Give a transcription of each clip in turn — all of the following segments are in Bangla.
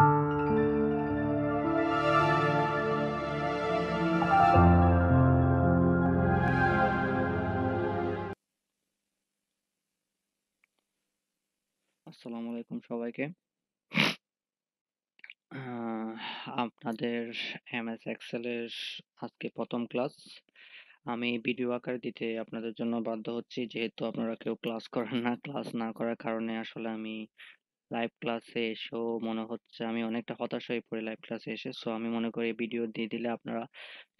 আসসালামু আলাইকুম সবাইকে আপনাদের এমএস এক্সেলের আজকে প্রথম ক্লাস আমি ভিডিও আকার দিতে আপনাদের জন্য বাধ্য হচ্ছি যেহেতু আপনারা কেউ ক্লাস করেন না ক্লাস না করার কারণে আসলে আমি লাইভ ক্লাসে এসেও মনে হচ্ছে আমি অনেকটা হতাশ হয়ে পড়ি লাইভ ক্লাসে এসে সো আমি মনে করি ভিডিও দিয়ে দিলে আপনারা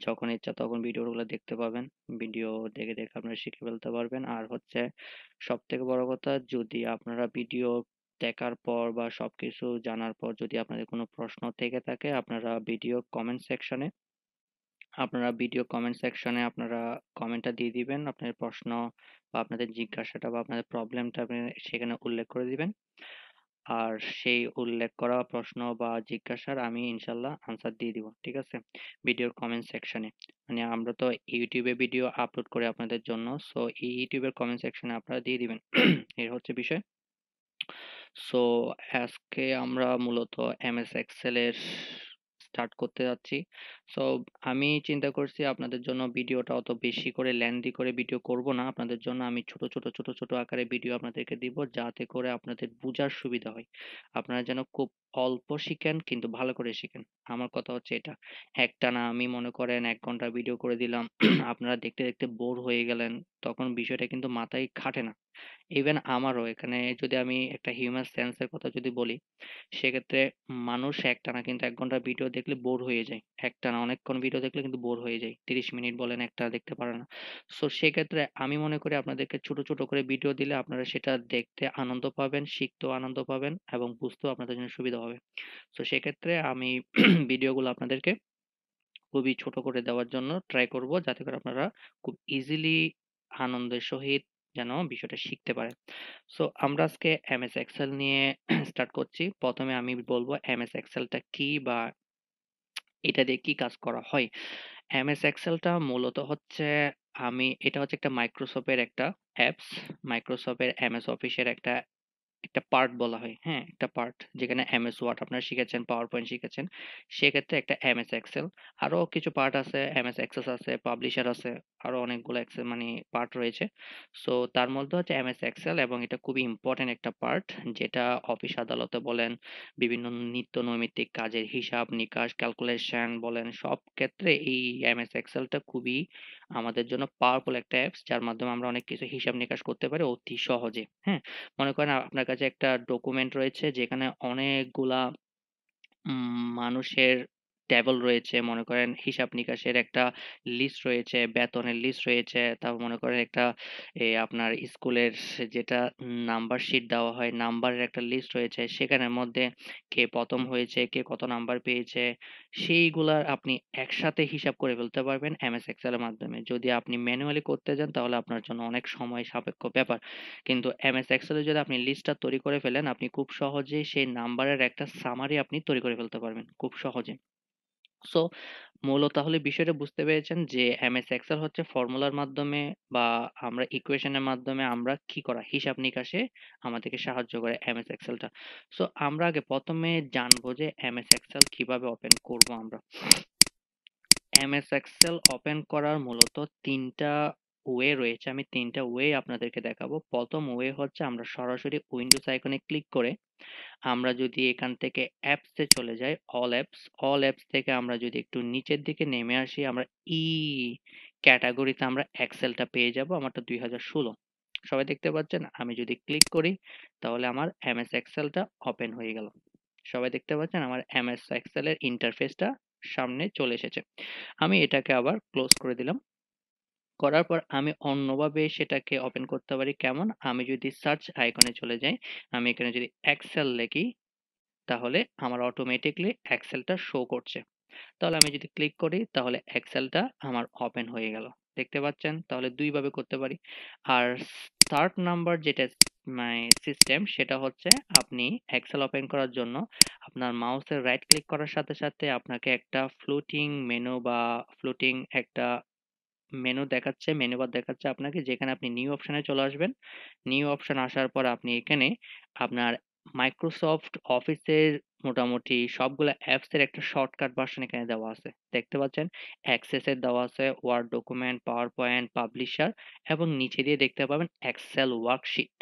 যখন ইচ্ছা তখন ভিডিওগুলো দেখতে পাবেন ভিডিও দেখে দেখে আপনারা শিখে ফেলতে পারবেন আর হচ্ছে সব থেকে বড় কথা যদি আপনারা ভিডিও দেখার পর বা সব কিছু জানার পর যদি আপনাদের কোনো প্রশ্ন থেকে থাকে আপনারা ভিডিও কমেন্ট সেকশনে আপনারা ভিডিও কমেন্ট সেকশনে আপনারা কমেন্টটা দিয়ে দিবেন আপনার প্রশ্ন বা আপনাদের জিজ্ঞাসাটা বা আপনাদের প্রবলেমটা আপনি সেখানে উল্লেখ করে দিবেন আর সেই উল্লেখ করা প্রশ্ন বা জিজ্ঞাসার আমি ইনশাল্লাহ আনসার দিয়ে দিব ঠিক আছে ভিডিওর কমেন্ট সেকশনে মানে আমরা তো ইউটিউবে ভিডিও আপলোড করি আপনাদের জন্য সো এই ইউটিউবের কমেন্ট সেকশনে আপনারা দিয়ে দিবেন এর হচ্ছে বিষয় সো আজকে আমরা মূলত এম এস এক্সেলের স্টার্ট করতে যাচ্ছি সো আমি চিন্তা করছি আপনাদের জন্য ভিডিওটা অত বেশি করে লেন্দি করে ভিডিও করব না আপনাদের জন্য আমি ছোট ছোট ছোট ছোট আকারে ভিডিও আপনাদেরকে দিব যাতে করে আপনাদের বোঝার সুবিধা হয় আপনারা যেন খুব অল্প শিখেন কিন্তু ভালো করে শিখেন আমার কথা হচ্ছে এটা একটা না আমি মনে করেন এক ঘন্টা ভিডিও করে দিলাম আপনারা দেখতে দেখতে বোর হয়ে গেলেন তখন বিষয়টা কিন্তু মাথায় খাটে না ইভেন আমারও এখানে যদি আমি একটা হিউম্যান সেন্সের কথা যদি বলি সেক্ষেত্রে মানুষ একটানা কিন্তু এক ঘন্টা ভিডিও দেখলে বোর হয়ে যায় একটানা অনেকক্ষণ ভিডিও দেখলে কিন্তু বোর হয়ে যায় তিরিশ মিনিট বলেন একটা দেখতে পারে না সো সেক্ষেত্রে আমি মনে করি আপনাদেরকে ছোট ছোট করে ভিডিও দিলে আপনারা সেটা দেখতে আনন্দ পাবেন শিখতেও আনন্দ পাবেন এবং বুঝতেও আপনাদের জন্য সুবিধা হবে সো সেক্ষেত্রে আমি ভিডিওগুলো আপনাদেরকে খুবই ছোট করে দেওয়ার জন্য ট্রাই করব যাতে করে আপনারা খুব ইজিলি আনন্দের সহিত যেন বিষয়টা শিখতে পারে সো আমরা আজকে এম এস এক্সেল নিয়ে স্টার্ট করছি প্রথমে আমি বলবো এম এস এক্সেলটা কি বা এটা দিয়ে কি কাজ করা হয় এমএস এক্সেলটা মূলত হচ্ছে আমি এটা হচ্ছে একটা মাইক্রোসফটের একটা অ্যাপস মাইক্রোসফটের এমএস অফিসের একটা একটা পার্ট বলা হয় হ্যাঁ একটা পার্ট যেখানে এম এস ওয়ার্ড আপনারা শিখেছেন পাওয়ার পয়েন্ট শিখেছেন সেক্ষেত্রে একটা এম এস এক্সেল আরও কিছু পার্ট আছে এম এস এক্সেস আছে পাবলিশার আছে আরও অনেকগুলো এক্সেল মানে পার্ট রয়েছে সো তার মধ্যে হচ্ছে এম এস এক্সেল এবং এটা খুবই ইম্পর্টেন্ট একটা পার্ট যেটা অফিস আদালতে বলেন বিভিন্ন নিত্য নৈমিত্তিক কাজের হিসাব নিকাশ ক্যালকুলেশন বলেন সব ক্ষেত্রে এই এম এস এক্সেলটা খুবই আমাদের জন্য পাওয়ারফুল একটা অ্যাপস যার মাধ্যমে আমরা অনেক কিছু হিসাব নিকাশ করতে পারি অতি সহজে হ্যাঁ মনে করেন আপনার কাছে একটা ডকুমেন্ট রয়েছে যেখানে অনেকগুলা মানুষের টেবল রয়েছে মনে করেন হিসাব নিকাশের একটা লিস্ট রয়েছে বেতনের লিস্ট রয়েছে তারপর মনে করেন একটা আপনার স্কুলের যেটা নাম্বার শিট দেওয়া হয় নাম্বারের একটা লিস্ট রয়েছে সেখানের মধ্যে কে প্রথম হয়েছে কে কত নাম্বার পেয়েছে সেইগুলার আপনি একসাথে হিসাব করে ফেলতে পারবেন এম এস এক্সেলের মাধ্যমে যদি আপনি ম্যানুয়ালি করতে যান তাহলে আপনার জন্য অনেক সময় সাপেক্ষ ব্যাপার কিন্তু এম এস এক্সেলে যদি আপনি লিস্টটা তৈরি করে ফেলেন আপনি খুব সহজে সেই নাম্বারের একটা সামারি আপনি তৈরি করে ফেলতে পারবেন খুব সহজে সো মূলত তাহলে বিষয়টা বুঝতে পেরেছেন যে এমএস এক্সেল হচ্ছে ফর্মুলার মাধ্যমে বা আমরা ইকুয়েশনের মাধ্যমে আমরা কি করা হিসাব নিকাশে আমাদেরকে সাহায্য করে এমএস এক্সেলটা সো আমরা আগে প্রথমে জানবো যে এমএস এক্সেল কিভাবে ওপেন করব আমরা এমএস এক্সেল ওপেন করার মূলত তিনটা ওয়ে রয়েছে আমি তিনটা ওয়ে আপনাদেরকে দেখাবো প্রথম ওয়ে হচ্ছে আমরা সরাসরি উইন্ডোজ আইকনে ক্লিক করে আমরা যদি এখান থেকে অ্যাপসে চলে যাই অল অ্যাপস অল অ্যাপস থেকে আমরা যদি একটু নিচের দিকে নেমে আসি আমরা ই e ক্যাটাগরিতে আমরা এক্সেলটা পেয়ে যাব আমারটা দুই হাজার ষোলো সবাই দেখতে পাচ্ছেন আমি যদি ক্লিক করি তাহলে আমার এমএস এক্সেলটা ওপেন হয়ে গেল সবাই দেখতে পাচ্ছেন আমার এমএস এক্সেলের ইন্টারফেসটা সামনে চলে এসেছে আমি এটাকে আবার ক্লোজ করে দিলাম করার পর আমি অন্যভাবে সেটাকে ওপেন করতে পারি কেমন আমি যদি সার্চ আইকনে চলে যাই আমি এখানে যদি এক্সেল লিখি তাহলে আমার অটোমেটিকলি এক্সেলটা শো করছে তাহলে আমি যদি ক্লিক করি তাহলে এক্সেলটা আমার ওপেন হয়ে গেল দেখতে পাচ্ছেন তাহলে দুইভাবে করতে পারি আর স্টার্ট নাম্বার যেটা মানে সিস্টেম সেটা হচ্ছে আপনি এক্সেল ওপেন করার জন্য আপনার মাউসের রাইট ক্লিক করার সাথে সাথে আপনাকে একটা ফ্লোটিং মেনু বা ফ্লোটিং একটা মেনু দেখাচ্ছে মেনু বার দেখাচ্ছে আপনাকে যেখানে আপনি নিউ অপশানে চলে আসবেন নিউ অপশান আসার পর আপনি এখানে আপনার মাইক্রোসফট অফিসের মোটামুটি সবগুলো অ্যাপসের একটা শর্টকাট ভার্সন এখানে দেওয়া আছে দেখতে পাচ্ছেন অ্যাক্সেসের দেওয়া আছে Word document PowerPoint publisher এবং নিচে দিয়ে দেখতে পাবেন এক্সেল ওয়ার্কশিট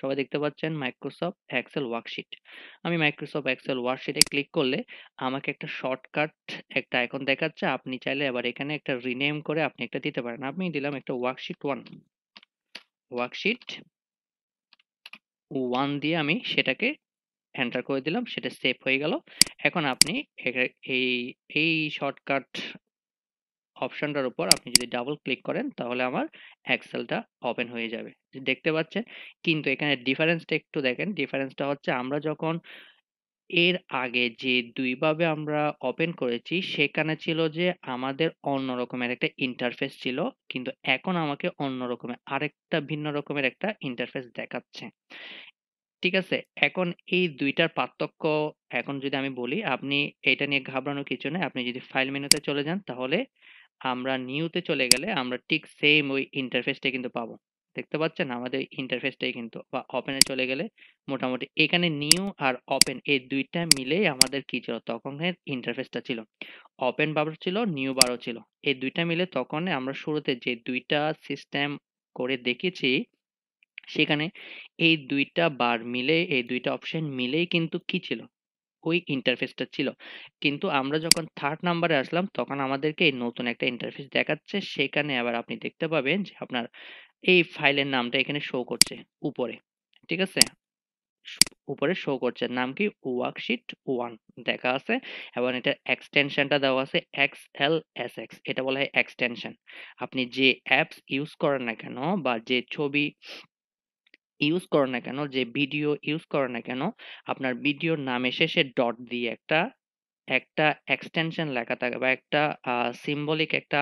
সবাই দেখতে পাচ্ছেন মাইক্রোসফট এক্সেল ওয়ার্কশিট আমি মাইক্রোসফট এক্সেল ওয়ার্কশিটে ক্লিক করলে আমাকে একটা শর্টকাট একটা আইকন দেখাচ্ছে আপনি চাইলে এবার এখানে একটা রিনেম করে আপনি একটা দিতে পারেন আমি দিলাম একটা ওয়ার্কশিট ওয়ান ওয়ার্কশিট ওয়ান দিয়ে আমি সেটাকে এন্টার করে দিলাম সেটা সেভ হয়ে গেল এখন আপনি এই এই শর্টকাট অপশনটার উপর আপনি যদি ডাবল ক্লিক করেন তাহলে আমার এক্সেলটা ওপেন হয়ে যাবে দেখতে পাচ্ছেন কিন্তু এখানে ডিফারেন্সটা একটু দেখেন ডিফারেন্সটা হচ্ছে আমরা যখন এর আগে যে দুইভাবে আমরা ওপেন করেছি সেখানে ছিল যে আমাদের অন্য রকমের একটা ইন্টারফেস ছিল কিন্তু এখন আমাকে অন্য রকমের আরেকটা ভিন্ন রকমের একটা ইন্টারফেস দেখাচ্ছে ঠিক আছে এখন এই দুইটার পার্থক্য এখন যদি আমি বলি আপনি এটা নিয়ে ঘাবড়ানোর কিছু নেই আপনি যদি ফাইল মেনুতে চলে যান তাহলে আমরা নিউতে চলে গেলে আমরা ঠিক সেম ওই ইন্টারফেসটাই কিন্তু পাবো দেখতে পাচ্ছেন আমাদের ইন্টারফেসটাই কিন্তু বা ওপেনে চলে গেলে মোটামুটি এখানে নিউ আর ওপেন এই দুইটা মিলেই আমাদের কি ছিল তখনের ইন্টারফেসটা ছিল ওপেন বারও ছিল নিউ বারও ছিল এই দুইটা মিলে তখন আমরা শুরুতে যে দুইটা সিস্টেম করে দেখেছি সেখানে এই দুইটা বার মিলে এই দুইটা অপশন মিলেই কিন্তু কি ছিল ওই ইন্টারফেসটা ছিল কিন্তু আমরা যখন থার্ড নাম্বারে আসলাম তখন আমাদেরকে এই নতুন একটা ইন্টারফেস দেখাচ্ছে সেখানে আবার আপনি দেখতে পাবেন যে আপনার এই ফাইলের নামটা এখানে শো করছে উপরে ঠিক আছে উপরে শো করছে নাম কি ওয়ার্কশিট ওয়ান দেখা আছে এবং এটার এক্সটেনশনটা দেওয়া আছে এক্স এল এস এক্স এটা বলা হয় এক্সটেনশন আপনি যে অ্যাপস ইউজ করেন না কেন বা যে ছবি ইউজ করো না কেন যে ভিডিও ইউজ করো না কেন আপনার ভিডিওর নামে শেষে ডট দিয়ে একটা একটা এক্সটেনশন লেখা থাকে বা একটা সিম্বলিক একটা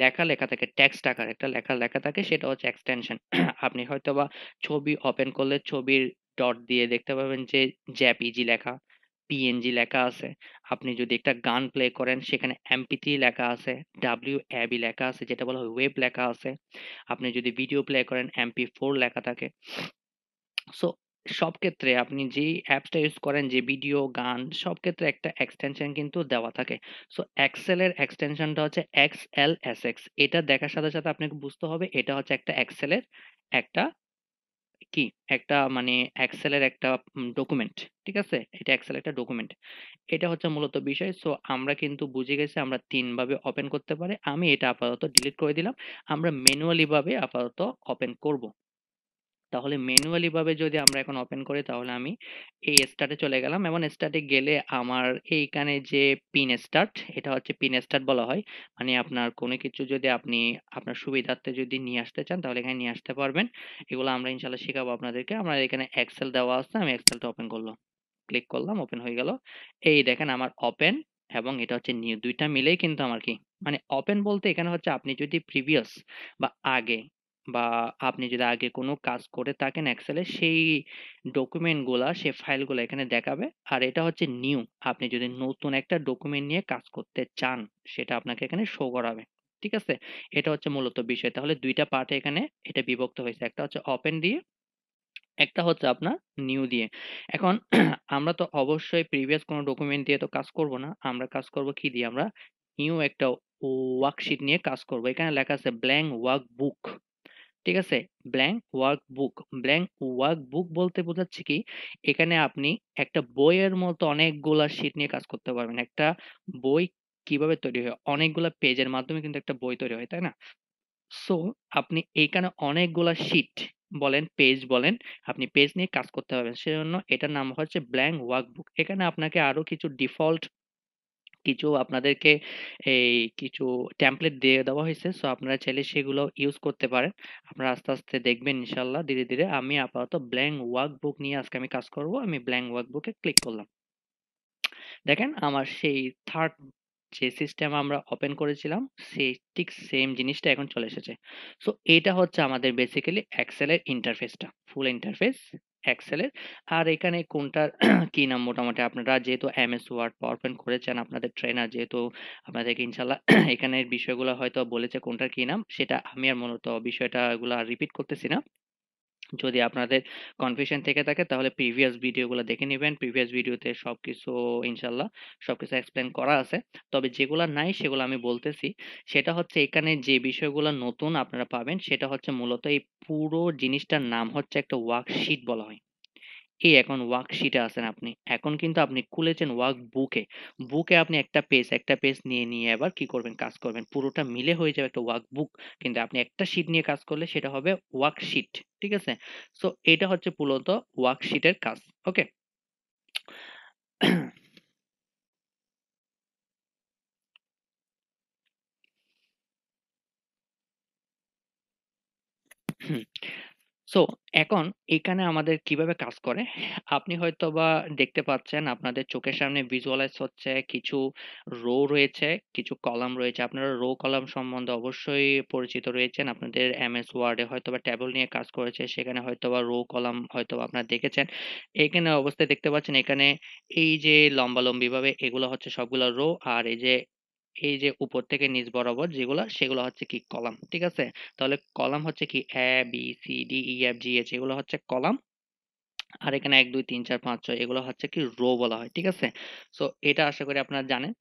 লেখা লেখা থাকে টেক্সট আকার একটা লেখা লেখা থাকে সেটা হচ্ছে এক্সটেনশন আপনি হয়তো বা ছবি ওপেন করলে ছবির ডট দিয়ে দেখতে পাবেন যে জ্যাপিজি লেখা পিএনজি লেখা আছে আপনি যদি একটা গান প্লে করেন সেখানে এমপি লেখা আছে ডাব্লিউ এবি লেখা আছে যেটা বলা হয় ওয়েব লেখা আছে আপনি যদি ভিডিও প্লে করেন এমপি ফোর লেখা থাকে সো সব ক্ষেত্রে আপনি যে অ্যাপসটা ইউজ করেন যে ভিডিও গান সব ক্ষেত্রে একটা এক্সটেনশন কিন্তু দেওয়া থাকে সো এক্সেলের এক্সটেনশনটা হচ্ছে এক্স এল এস এক্স এটা দেখার সাথে সাথে আপনাকে বুঝতে হবে এটা হচ্ছে একটা এক্সেলের একটা কি একটা মানে এক্সেলের একটা ডকুমেন্ট ঠিক আছে এটা এক্সেল একটা ডকুমেন্ট এটা হচ্ছে মূলত বিষয় সো আমরা কিন্তু বুঝে গেছি আমরা তিনভাবে ওপেন করতে পারে আমি এটা আপাতত ডিলিট করে দিলাম আমরা ম্যানুয়ালিভাবে ভাবে আপাতত ওপেন করব তাহলে ম্যানুয়ালি ভাবে যদি আমরা এখন ওপেন করি তাহলে আমি এই স্টার্টে চলে গেলাম এবং স্টার্টে গেলে আমার এইখানে যে পিন স্টার্ট এটা হচ্ছে পিন স্টার্ট বলা হয় মানে আপনার কোনো কিছু যদি আপনি আপনার সুবিধার্থে যদি নিয়ে আসতে চান তাহলে এখানে নিয়ে আসতে পারবেন এগুলো আমরা ইনশাল্লাহ শেখাবো আপনাদেরকে আমরা এখানে এক্সেল দেওয়া আসতে আমি এক্সেলটা ওপেন করলাম ক্লিক করলাম ওপেন হয়ে গেল এই দেখেন আমার ওপেন এবং এটা হচ্ছে নিউ দুইটা মিলেই কিন্তু আমার কি মানে ওপেন বলতে এখানে হচ্ছে আপনি যদি প্রিভিয়াস বা আগে বা আপনি যদি আগে কোনো কাজ করে থাকেন এক্সেলে সেই গুলা সে ফাইলগুলো এখানে দেখাবে আর এটা হচ্ছে নিউ আপনি যদি নতুন একটা ডকুমেন্ট নিয়ে কাজ করতে চান সেটা আপনাকে এখানে শো করাবে ঠিক আছে এটা হচ্ছে মূলত বিষয় তাহলে দুইটা পার্টে এখানে এটা বিভক্ত হয়েছে একটা হচ্ছে ওপেন দিয়ে একটা হচ্ছে আপনার নিউ দিয়ে এখন আমরা তো অবশ্যই প্রিভিয়াস কোনো ডকুমেন্ট দিয়ে তো কাজ করব না আমরা কাজ করব কি দিয়ে আমরা নিউ একটা ওয়ার্কশিট নিয়ে কাজ করব এখানে লেখা আছে ব্ল্যাঙ্ক ওয়ার্ক বুক ঠিক আছে blank workbook blank workbook বলতে বোঝাচ্ছে কি এখানে আপনি একটা বইয়ের মতো অনেকগুলো শীট নিয়ে কাজ করতে পারবেন একটা বই কিভাবে তৈরি হয় অনেকগুলা পেজের মাধ্যমে কিন্তু একটা বই তৈরি হয় তাই না সো আপনি এইখানে অনেকগুলা শীট বলেন পেজ বলেন আপনি পেজ নিয়ে কাজ করতে পারবেন সেজন্য এটার নাম হচ্ছে ব্ল্যাঙ্ক ওয়ার্কবুক এখানে আপনাকে আরো কিছু ডিফল্ট কিছু আপনাদেরকে এই কিছু ট্যাম্পলেট দিয়ে দেওয়া হয়েছে সো আপনারা চাইলে সেগুলো ইউজ করতে পারেন আপনারা আস্তে আস্তে দেখবেন ইনশাল্লাহ ধীরে ধীরে আমি আপাতত ব্ল্যাঙ্ক ওয়ার্কবুক নিয়ে আজকে আমি কাজ করব আমি ব্ল্যাঙ্ক ওয়ার্কবুকে ক্লিক করলাম দেখেন আমার সেই থার্ড যে সিস্টেম আমরা ওপেন করেছিলাম সেই ঠিক সেম জিনিসটা এখন চলে এসেছে সো এটা হচ্ছে আমাদের বেসিক্যালি এক্সেলের ইন্টারফেসটা ফুল ইন্টারফেস এক্সেলের আর এখানে কোনটার কি নাম মোটামুটি আপনারা যেহেতু এম এস ওয়ার্ড পাওয়ার করেছেন আপনাদের ট্রেনার যেহেতু আপনাদেরকে ইনশাল্লাহ এখানের বিষয়গুলো হয়তো বলেছে কোনটার কি নাম সেটা আমি আর মূলত বিষয়টা এগুলো রিপিট করতেছি না যদি আপনাদের কনফিউশন থেকে থাকে তাহলে প্রিভিয়াস ভিডিওগুলো দেখে নেবেন প্রিভিয়াস ভিডিওতে সব কিছু ইনশাল্লাহ সব কিছু এক্সপ্লেন করা আছে তবে যেগুলো নাই সেগুলো আমি বলতেছি সেটা হচ্ছে এখানে যে বিষয়গুলো নতুন আপনারা পাবেন সেটা হচ্ছে মূলত এই পুরো জিনিসটার নাম হচ্ছে একটা ওয়ার্কশিট বলা হয় এই এখন ওয়ার্কশিটে আছেন আপনি এখন কিন্তু আপনি খুলেছেন ওয়ার্ক বুকে বুকে আপনি একটা পেজ একটা পেজ নিয়ে নিয়ে আবার কি করবেন কাজ করবেন পুরোটা মিলে হয়ে যাবে একটা ওয়ার্ক বুক কিন্তু আপনি একটা শিট নিয়ে কাজ করলে সেটা হবে ওয়ার্কশিট ঠিক আছে সো এটা হচ্ছে মূলত ওয়ার্কশিটের কাজ ওকে হুম সো এখন এখানে আমাদের কিভাবে কাজ করে আপনি হয়তো বা দেখতে পাচ্ছেন আপনাদের চোখের সামনে ভিজুয়ালাইজ হচ্ছে কিছু রো রয়েছে কিছু কলাম রয়েছে আপনারা রো কলাম সম্বন্ধে অবশ্যই পরিচিত রয়েছেন আপনাদের এমএস ওয়ার্ডে হয়তো বা ট্যাবল নিয়ে কাজ করেছে সেখানে হয়তো বা রো কলাম হয়তো আপনারা দেখেছেন এখানে অবস্থায় দেখতে পাচ্ছেন এখানে এই যে লম্বা লম্বিভাবে এগুলো হচ্ছে সবগুলো রো আর এই যে এই যে উপর থেকে নিচ বরাবর যেগুলো সেগুলো হচ্ছে কি কলাম ঠিক আছে তাহলে কলাম হচ্ছে কি A B C D E F G H এগুলো হচ্ছে কলাম আর এখানে এক দুই তিন চার পাঁচ ছয় এগুলো হচ্ছে কি রো বলা হয় ঠিক আছে সো এটা আশা করি আপনারা জানেন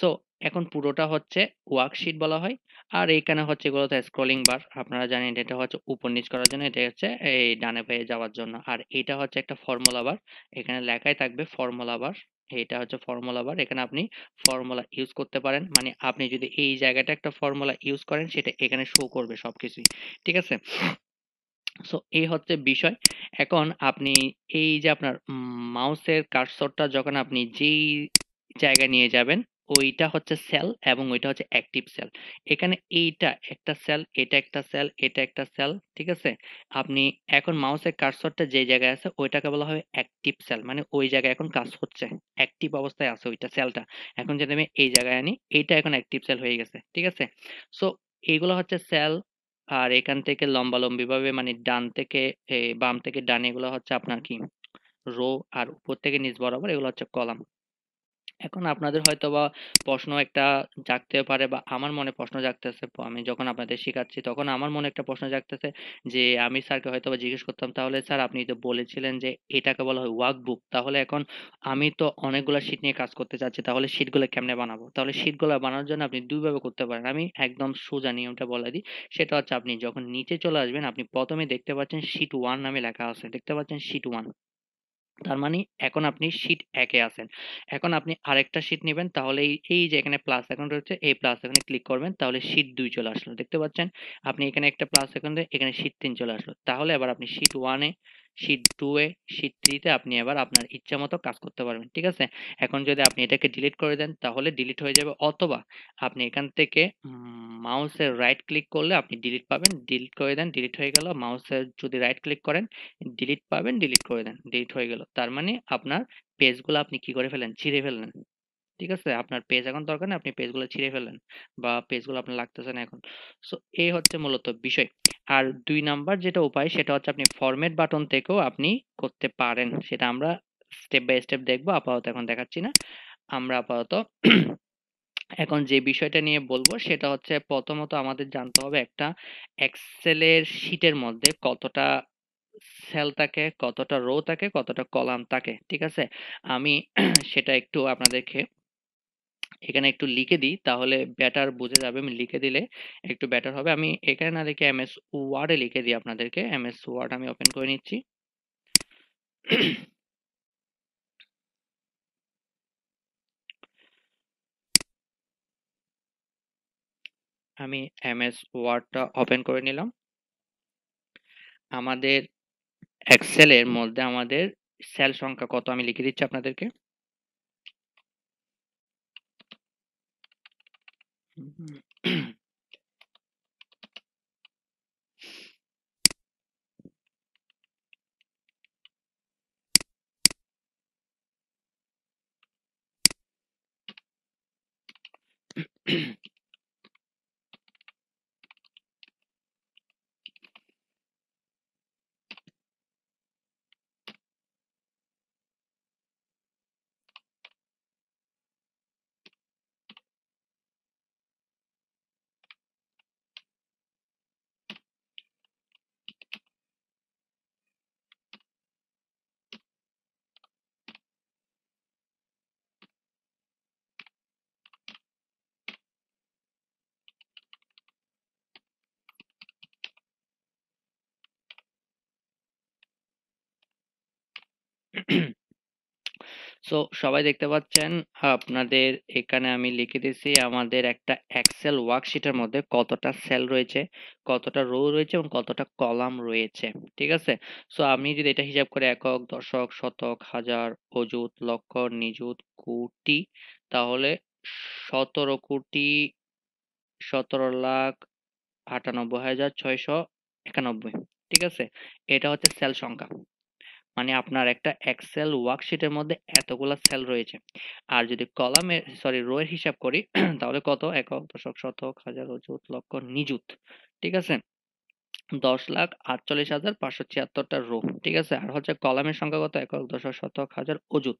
সো এখন পুরোটা হচ্ছে ওয়ার্কশিট বলা হয় আর এইখানে হচ্ছে এগুলো তো স্ক্রলিং বার আপনারা জানেন এটা হচ্ছে উপর নিচ করার জন্য এটা হচ্ছে এই ডানে পেয়ে যাওয়ার জন্য আর এটা হচ্ছে একটা ফর্মুলা বার এখানে লেখাই থাকবে ফর্মুলা বার এটা হচ্ছে ফর্মুলা বার এখানে আপনি ফর্মুলা ইউজ করতে পারেন মানে আপনি যদি এই জায়গাটা একটা ফর্মুলা ইউজ করেন সেটা এখানে শো করবে সবকিছুই ঠিক আছে সো এই হচ্ছে বিষয় এখন আপনি এই যে আপনার মাউসের কার্সরটা যখন আপনি যেই জায়গায় নিয়ে যাবেন ওইটা হচ্ছে সেল এবং ওইটা হচ্ছে অ্যাক্টিভ সেল এখানে এইটা একটা সেল এটা একটা সেল এটা একটা সেল ঠিক আছে আপনি এখন মাউসের কার্সরটা যে জায়গায় আছে ওইটাকে বলা হয় অ্যাক্টিভ সেল মানে ওই জায়গায় এখন কাজ হচ্ছে অ্যাক্টিভ অবস্থায় আছে ওইটা সেলটা এখন যদি আমি এই জায়গায় আনি এইটা এখন অ্যাক্টিভ সেল হয়ে গেছে ঠিক আছে সো এইগুলো হচ্ছে সেল আর এখান থেকে লম্বালম্বি ভাবে মানে ডান থেকে বাম থেকে ডান এগুলো হচ্ছে আপনার কি রো আর উপর থেকে নিচ বরাবর এগুলো হচ্ছে কলাম এখন আপনাদের হয়তোবা প্রশ্ন একটা জাগতে পারে বা আমার মনে প্রশ্ন জাগতেছে আমি যখন আপনাদের শিখাচ্ছি তখন আমার মনে একটা প্রশ্ন জাগতেছে যে আমি স্যারকে হয়তোবা জিজ্ঞেস করতাম তাহলে স্যার আপনি তো বলেছিলেন যে এটাকে বলা হয় ওয়ার্কবুক তাহলে এখন আমি তো অনেকগুলো শীট নিয়ে কাজ করতে চাচ্ছি তাহলে শীটগুলো কেমনে বানাবো তাহলে শীটগুলো বানানোর জন্য আপনি দুইভাবে করতে পারেন আমি একদম সোজা নিয়মটা বলে দিই সেটা হচ্ছে আপনি যখন নিচে চলে আসবেন আপনি প্রথমে দেখতে পাচ্ছেন শীট ওয়ান নামে লেখা আছে দেখতে পাচ্ছেন শীট ওয়ান তার মানে এখন আপনি শীট একে আছেন এখন আপনি আরেকটা শীট নেবেন তাহলে এই যে এখানে প্লাস এখন রয়েছে এই প্লাস এখানে ক্লিক করবেন তাহলে শীট দুই চলে আসলো দেখতে পাচ্ছেন আপনি এখানে একটা প্লাস এখন এখানে শীট তিন চলে আসলো তাহলে আবার আপনি শীট ওয়ানে টু এ শীট থ্রিতে আপনি আবার আপনার ইচ্ছা মতো কাজ করতে পারবেন ঠিক আছে এখন যদি আপনি এটাকে ডিলিট করে দেন তাহলে ডিলিট হয়ে যাবে অথবা আপনি এখান থেকে মাউসের রাইট ক্লিক করলে আপনি ডিলিট পাবেন ডিলিট করে দেন ডিলিট হয়ে গেল মাউসের যদি রাইট ক্লিক করেন ডিলিট পাবেন ডিলিট করে দেন ডিলিট হয়ে গেল তার মানে আপনার পেজগুলো আপনি কি করে ফেলেন ছিঁড়ে ফেললেন ঠিক আছে আপনার পেজ এখন দরকার নেই আপনি পেজগুলো ছিঁড়ে ফেলেন বা পেজগুলো আপনার লাগতেছে না এখন সো এই হচ্ছে মূলত বিষয় আর দুই নাম্বার যেটা উপায় সেটা হচ্ছে আপনি ফরম্যাট বাটন থেকেও আপনি করতে পারেন সেটা আমরা স্টেপ বাই স্টেপ দেখবো আপাতত এখন দেখাচ্ছি না আমরা আপাতত এখন যে বিষয়টা নিয়ে বলবো সেটা হচ্ছে প্রথমত আমাদের জানতে হবে একটা এক্সেলের শিটের মধ্যে কতটা সেল থাকে কতটা রো থাকে কতটা কলাম থাকে ঠিক আছে আমি সেটা একটু আপনাদেরকে এখানে একটু লিখে দিই তাহলে বেটার বোঝা যাবে আমি লিখে দিলে একটু বেটার হবে আমি এখানে না দেখে এম এস ওয়ার্ডে লিখে দিই আপনাদেরকে এম এস ওয়ার্ড আমি ওপেন করে নিচ্ছি আমি এম এস ওয়ার্ডটা ওপেন করে নিলাম আমাদের এক্সেলের মধ্যে আমাদের সেল সংখ্যা কত আমি লিখে দিচ্ছি আপনাদেরকে Mm-hmm. সো সবাই দেখতে পাচ্ছেন আপনাদের এখানে আমি লিখে দিয়েছি আমাদের একটা এক্সেল ওয়ার্কশিটের মধ্যে কতটা সেল রয়েছে কতটা রো রয়েছে এবং কতটা কলাম রয়েছে ঠিক আছে সো আমি যদি এটা হিসাব করে একক দশক শতক হাজার অযুত লক্ষ নিযুত কোটি তাহলে সতেরো কোটি সতেরো লাখ আটানব্বই হাজার ছয়শো একানব্বই ঠিক আছে এটা হচ্ছে সেল সংখ্যা মানে আপনার একটা এক্সেল ওয়ার্কশিটের মধ্যে এতগুলা সেল রয়েছে আর যদি কলামে সরি রোয়ের হিসাব করি তাহলে কত একক দশক শতক হাজার অযুত লক্ষ নিযুত ঠিক আছে দশ লাখ আটচল্লিশ হাজার পাঁচশো ছিয়াত্তরটা রো ঠিক আছে আর হচ্ছে কলামের সংখ্যা কত একক দশক শতক হাজার অযুত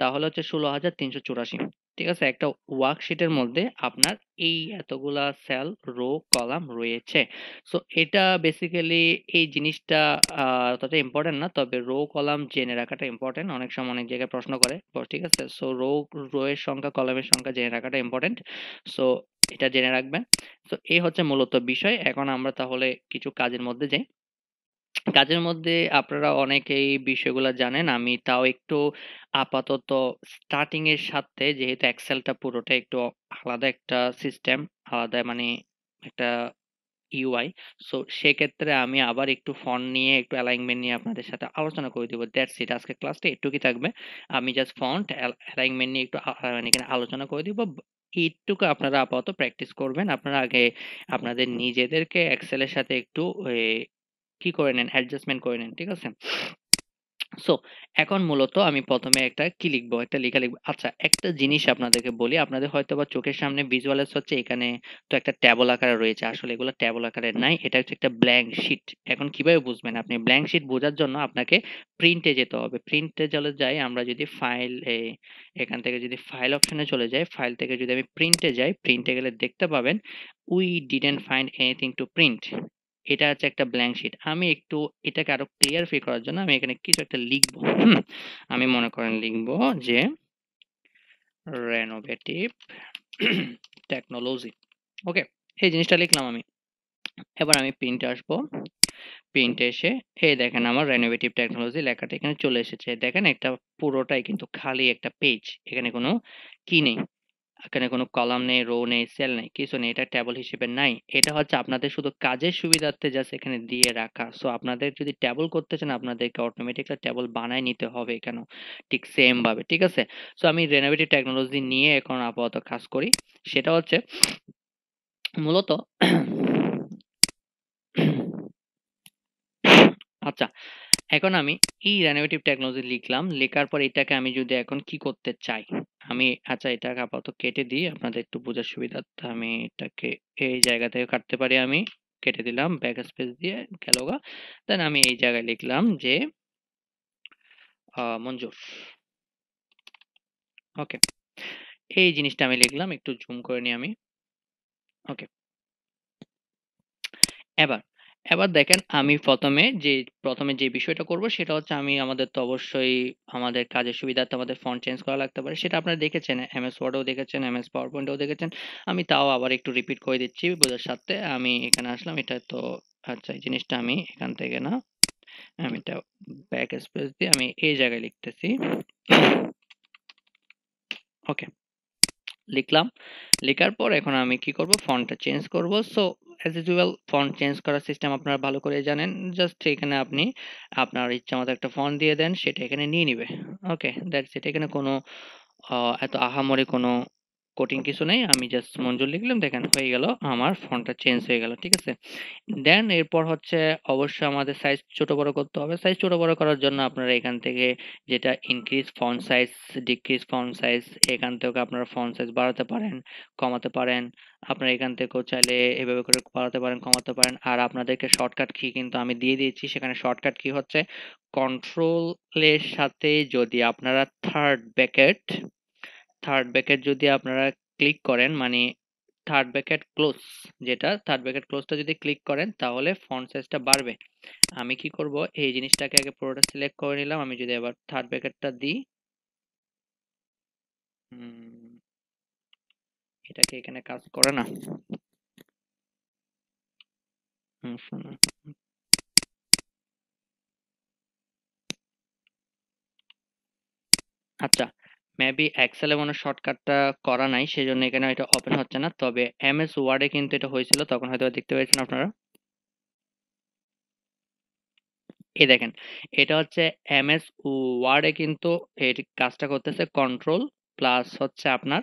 তাহলে হচ্ছে ষোলো হাজার তিনশো চুরাশি ঠিক আছে একটা ওয়ার্কশিটের মধ্যে আপনার এই এতগুলা সেল রো কলাম রয়েছে সো এটা বেসিক্যালি এই জিনিসটা ততটা ইম্পর্টেন্ট না তবে রো কলাম জেনে রাখাটা ইম্পর্টেন্ট অনেক সময় অনেক জায়গায় প্রশ্ন করে ঠিক আছে সো রো রো এর সংখ্যা কলামের সংখ্যা জেনে রাখাটা ইম্পর্টেন্ট সো এটা জেনে রাখবেন তো এই হচ্ছে মূলত বিষয় এখন আমরা তাহলে কিছু কাজের মধ্যে যাই কাজের মধ্যে আপনারা অনেকেই বিষয়গুলো জানেন আমি তাও একটু আপাতত স্টার্টিং এর সাথে যেহেতু এক্সেলটা পুরোটা একটু আলাদা একটা সিস্টেম আলাদা মানে একটা ইউআই সো সেক্ষেত্রে আমি আবার একটু ফন্ট নিয়ে একটু অ্যালাইনমেন্ট নিয়ে আপনাদের সাথে আলোচনা করে দেবো দ্যাটস ইট আজকে ক্লাসটা কি থাকবে আমি জাস্ট ফন্ট অ্যালাইনমেন্ট নিয়ে একটু মানে আলোচনা করে দিব এইটুকু আপনারা আপাতত প্র্যাকটিস করবেন আপনারা আগে আপনাদের নিজেদেরকে এক্সেলের সাথে একটু কি করে নেন অ্যাডজাস্টমেন্ট করে নেন ঠিক আছে সো এখন মূলত আমি প্রথমে একটা কি লিখবো একটা লেখা লিখবো আচ্ছা একটা জিনিস আপনাদেরকে বলি আপনাদের হয়তো বা চোখের সামনে ভিজুয়ালাইজ হচ্ছে এখানে তো একটা ট্যাবল আকারে রয়েছে আসলে এগুলো ট্যাবল আকারে নাই এটা হচ্ছে একটা ব্ল্যাঙ্ক শিট এখন কিভাবে বুঝবেন আপনি ব্ল্যাঙ্ক শিট বোঝার জন্য আপনাকে প্রিন্টে যেতে হবে প্রিন্টে চলে যাই আমরা যদি ফাইল এখান থেকে যদি ফাইল অপশনে চলে যাই ফাইল থেকে যদি আমি প্রিন্টে যাই প্রিন্টে গেলে দেখতে পাবেন we didn't find anything to print এটা হচ্ছে একটা ব্ল্যাঙ্ক শিট আমি একটু এটাকে আরো ক্লিয়ার ফিল করার জন্য আমি এখানে কিছু একটা লিখব আমি মনে করেন লিখব যে রেনোভেটিভ টেকনোলজি ওকে এই জিনিসটা লিখলাম আমি এবার আমি প্রিন্টে আসবো প্রিন্টে এসে এই দেখেন আমার রেনোভেটিভ টেকনোলজি লেখাটা এখানে চলে এসেছে দেখেন একটা পুরোটাই কিন্তু খালি একটা পেজ এখানে কোনো কি নেই এখানে কোনো কলাম নেই রো নেই সেল নেই কিছু নেই এটা টেবল হিসেবে নাই এটা হচ্ছে আপনাদের শুধু কাজের সুবিধার্থে জাস্ট এখানে দিয়ে রাখা সো আপনাদের যদি টেবল করতে চান আপনাদেরকে অটোমেটিকলি টেবল বানায় নিতে হবে কেন ঠিক সেম ভাবে ঠিক আছে সো আমি রেনোভেটিভ টেকনোলজি নিয়ে এখন আপাতত কাজ করি সেটা হচ্ছে মূলত আচ্ছা এখন আমি এই রেনোভেটিভ টেকনোলজি লিখলাম লেখার পর এটাকে আমি যদি এখন কি করতে চাই আমি আচ্ছা এটাকে আপাতত কেটে দিই আপনাদের একটু বোঝার সুবিধা আমি এটাকে এই জায়গা থেকে কাটতে পারি আমি কেটে দিলাম ব্যাক স্পেস দিয়ে গেলগা দেন আমি এই জায়গায় লিখলাম যে মঞ্জুর ওকে এই জিনিসটা আমি লিখলাম একটু জুম করে নিই আমি ওকে এবার এবার দেখেন আমি প্রথমে যে প্রথমে যে বিষয়টা করব সেটা হচ্ছে আমি আমাদের তো অবশ্যই আমাদের কাজের তো আমাদের ফন্ট চেঞ্জ করা লাগতে পারে। সেটা আপনারা দেখেছেন। এমএস ওয়ার্ডও এও দেখেছেন, এস পাওয়ার পয়েন্টও দেখেছেন। আমি তাও আবার একটু রিপিট করে দিচ্ছি বোঝার সাথে আমি এখানে আসলাম এটা তো আচ্ছা এই জিনিসটা আমি এখান থেকে না আমি এটা ব্যাক স্পেস দিয়ে আমি এই জায়গায় লিখতেছি। ওকে। লিখলাম লেখার পর এখন আমি কি করব ফন্টটা চেঞ্জ করব so as usual font change করার সিস্টেম আপনারা ভালো করে জানেন জাস্ট এখানে আপনি আপনার ইচ্ছা মতো একটা ফন্ট দিয়ে দেন সেটা এখানে নিয়ে নিবে ওকে দ্যাটস ইট এখানে কোনো এত আহামরি কোনো কোটিং কিছু নেই আমি জাস্ট মঞ্জুর লিখলাম দেখেন হয়ে গেল আমার ফোনটা চেঞ্জ হয়ে গেল ঠিক আছে দেন এরপর হচ্ছে অবশ্যই আমাদের সাইজ ছোট বড় করতে হবে সাইজ ছোট বড় করার জন্য আপনারা এখান থেকে যেটা increase font size decrease font size এখান থেকে আপনারা ফন্ট সাইজ বাড়াতে পারেন কমাতে পারেন আপনারা এখান থেকেও চাইলে এভাবে করে বাড়াতে পারেন কমাতে পারেন আর আপনাদেরকে শর্টকাট কি কিন্তু আমি দিয়ে দিয়েছি সেখানে শর্টকাট কি হচ্ছে কন্ট্রোলের সাথে যদি আপনারা থার্ড ব্যাকেট থার্ড ব্যাকেট যদি আপনারা ক্লিক করেন মানে থার্ড ব্যাকেট ক্লোজ যেটা থার্ড ব্যাকেট ক্লোজটা যদি ক্লিক করেন তাহলে ফন্ট সাইজটা বাড়বে আমি কি করব এই জিনিসটাকে আগে পুরোটা সিলেক্ট করে নিলাম আমি যদি এবার থার্ড ব্যাকেটটা দিই এটাকে এখানে কাজ করে না আচ্ছা মেবি এক্সেলে মনে শর্টকাটটা করা নাই সেই জন্য এখানে এটা ওপেন হচ্ছে না তবে এম এস ওয়ার্ডে কিন্তু এটা হয়েছিল তখন হয়তো দেখতে পেয়েছেন আপনারা এই দেখেন এটা হচ্ছে এম এস ওয়ার্ডে কিন্তু এই কাজটা করতেছে কন্ট্রোল প্লাস হচ্ছে আপনার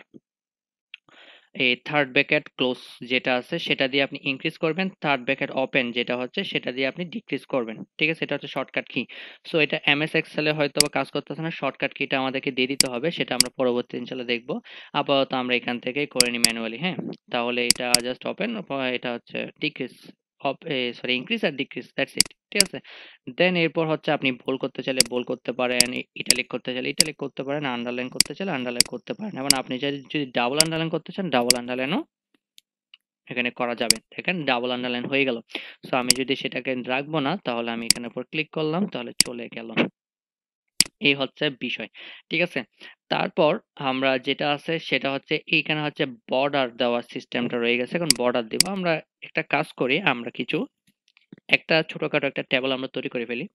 এই থার্ড ব্যাকেট ক্লোজ যেটা আছে সেটা দিয়ে আপনি ইনক্রিজ করবেন থার্ড ব্যাকেট ওপেন যেটা হচ্ছে সেটা দিয়ে আপনি ডিক্রিজ করবেন ঠিক আছে এটা হচ্ছে শর্টকাট কি সো এটা এম এস এক্সেলে হয়তো বা কাজ করতেছে না শর্টকাট কিটা আমাদেরকে দিয়ে দিতে হবে সেটা আমরা পরবর্তী ইনশাল্লাহ দেখবো আপাতত আমরা এখান থেকে করে নিই ম্যানুয়ালি হ্যাঁ তাহলে এটা জাস্ট ওপেন এটা হচ্ছে ডিক্রিজ সরি ইনক্রিজ আর ডিক্রিজ দ্যাটস ইট ঠিক আছে দেন এরপর হচ্ছে আপনি বোল করতে চাইলে বোল করতে পারেন ইটালিক করতে চাইলে ইটালিক করতে পারেন আন্ডারলাইন করতে চাইলে আন্ডারলাইন করতে পারেন এবং আপনি যদি যদি ডাবল আন্ডারলাইন করতে চান ডাবল আন্ডারলাইনও এখানে করা যাবে দেখেন ডাবল আন্ডারলাইন হয়ে গেল সো আমি যদি সেটাকে রাখবো না তাহলে আমি এখানে উপর ক্লিক করলাম তাহলে চলে গেল এই হচ্ছে বিষয় ঠিক আছে তারপর আমরা যেটা আছে সেটা হচ্ছে এইখানে হচ্ছে বর্ডার দেওয়ার সিস্টেমটা রয়ে গেছে এখন বর্ডার দেবো আমরা একটা কাজ করি আমরা কিছু একটা ছোটখাটো একটা টেবল আমরা তৈরি করে ফেলি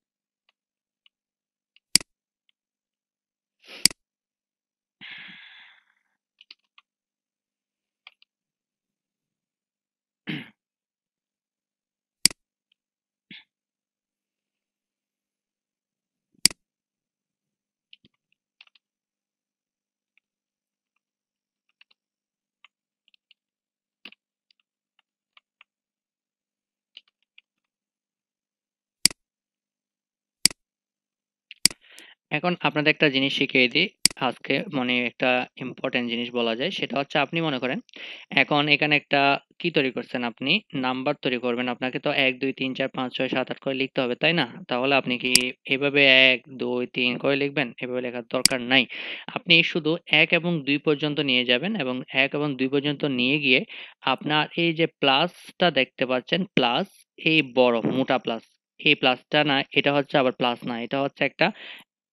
এখন আপনাদের একটা জিনিস শিখিয়ে দিই আজকে মানে একটা ইম্পর্টেন্ট জিনিস বলা যায় সেটা হচ্ছে আপনি মনে করেন এখন এখানে একটা কি তৈরি করছেন আপনি নাম্বার তৈরি করবেন আপনাকে তো এক দুই তিন চার পাঁচ ছয় সাত আট করে লিখতে হবে তাই না তাহলে আপনি কি এভাবে এক দুই তিন করে লিখবেন এভাবে লেখার দরকার নাই আপনি শুধু এক এবং দুই পর্যন্ত নিয়ে যাবেন এবং এক এবং দুই পর্যন্ত নিয়ে গিয়ে আপনার এই যে প্লাসটা দেখতে পাচ্ছেন প্লাস এই বড় মোটা প্লাস এই প্লাসটা না এটা হচ্ছে আবার প্লাস না এটা হচ্ছে একটা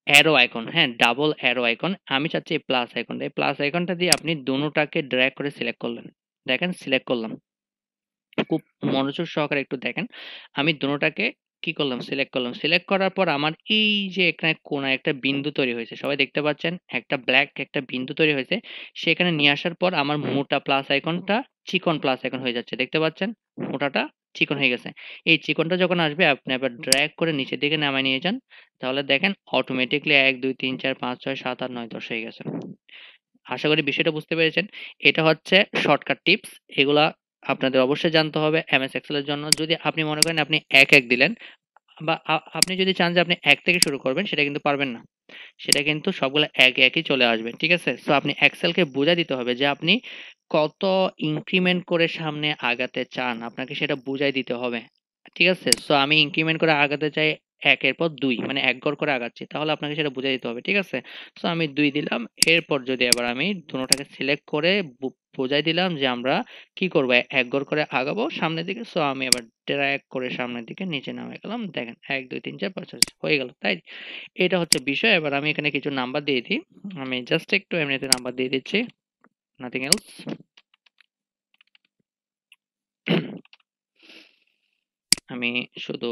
অ্যারো আইকন হ্যাঁ ডাবল অ্যারো আইকন আমি চাচ্ছি এই প্লাস আইকনটা এই প্লাস আইকনটা দিয়ে আপনি দুটাকে ড্র্যাগ করে সিলেক্ট করলেন দেখেন সিলেক্ট করলাম খুব মনোযোগ সহকারে একটু দেখেন আমি দুটাকে কি করলাম সিলেক্ট করলাম সিলেক্ট করার পর আমার এই যে এখানে কোনায় একটা বিন্দু তৈরি হয়েছে সবাই দেখতে পাচ্ছেন একটা ব্ল্যাক একটা বিন্দু তৈরি হয়েছে সেখানে নিয়ে আসার পর আমার মোটা প্লাস আইকনটা চিকন প্লাস আইকন হয়ে যাচ্ছে দেখতে পাচ্ছেন মোটাটা চিকন হয়ে গেছে এই চিকনটা যখন আসবে আপনি আবার ড্র্যাগ করে নিচের দিকে নামায় নিয়ে যান তাহলে দেখেন অটোমেটিকলি এক দুই তিন চার পাঁচ ছয় সাত আট নয় দশ হয়ে গেছে আশা করি বিষয়টা বুঝতে পেরেছেন এটা হচ্ছে শর্টকাট টিপস এগুলা আপনাদের অবশ্যই জানতে হবে এম এস এক্সেলের জন্য যদি আপনি মনে করেন আপনি এক এক দিলেন বা আপনি যদি চান যে আপনি এক থেকে শুরু করবেন সেটা কিন্তু পারবেন না সেটা কিন্তু সবগুলো এক একই চলে আসবে ঠিক আছে সো আপনি এক্সেলকে বোঝা দিতে হবে যে আপনি কত ইনক্রিমেন্ট করে সামনে আগাতে চান আপনাকে সেটা বুঝাই দিতে হবে ঠিক আছে সো আমি ইনক্রিমেন্ট করে আগাতে চাই একের পর দুই মানে এক গড় করে আগাচ্ছি তাহলে আপনাকে সেটা বুঝাই দিতে হবে ঠিক আছে সো আমি দুই দিলাম এরপর যদি আবার আমি দুটাকে সিলেক্ট করে বোঝাই দিলাম যে আমরা কি করব এক গড় করে আগাবো সামনের দিকে সো আমি আবার ড্র্যাগ করে সামনের দিকে নিচে নামে গেলাম দেখেন এক দুই তিন চার পাঁচ হয়ে গেল তাই এটা হচ্ছে বিষয় এবার আমি এখানে কিছু নাম্বার দিয়ে দিই আমি জাস্ট একটু এমনিতে নাম্বার দিয়ে দিচ্ছি nothing else আমি শুধু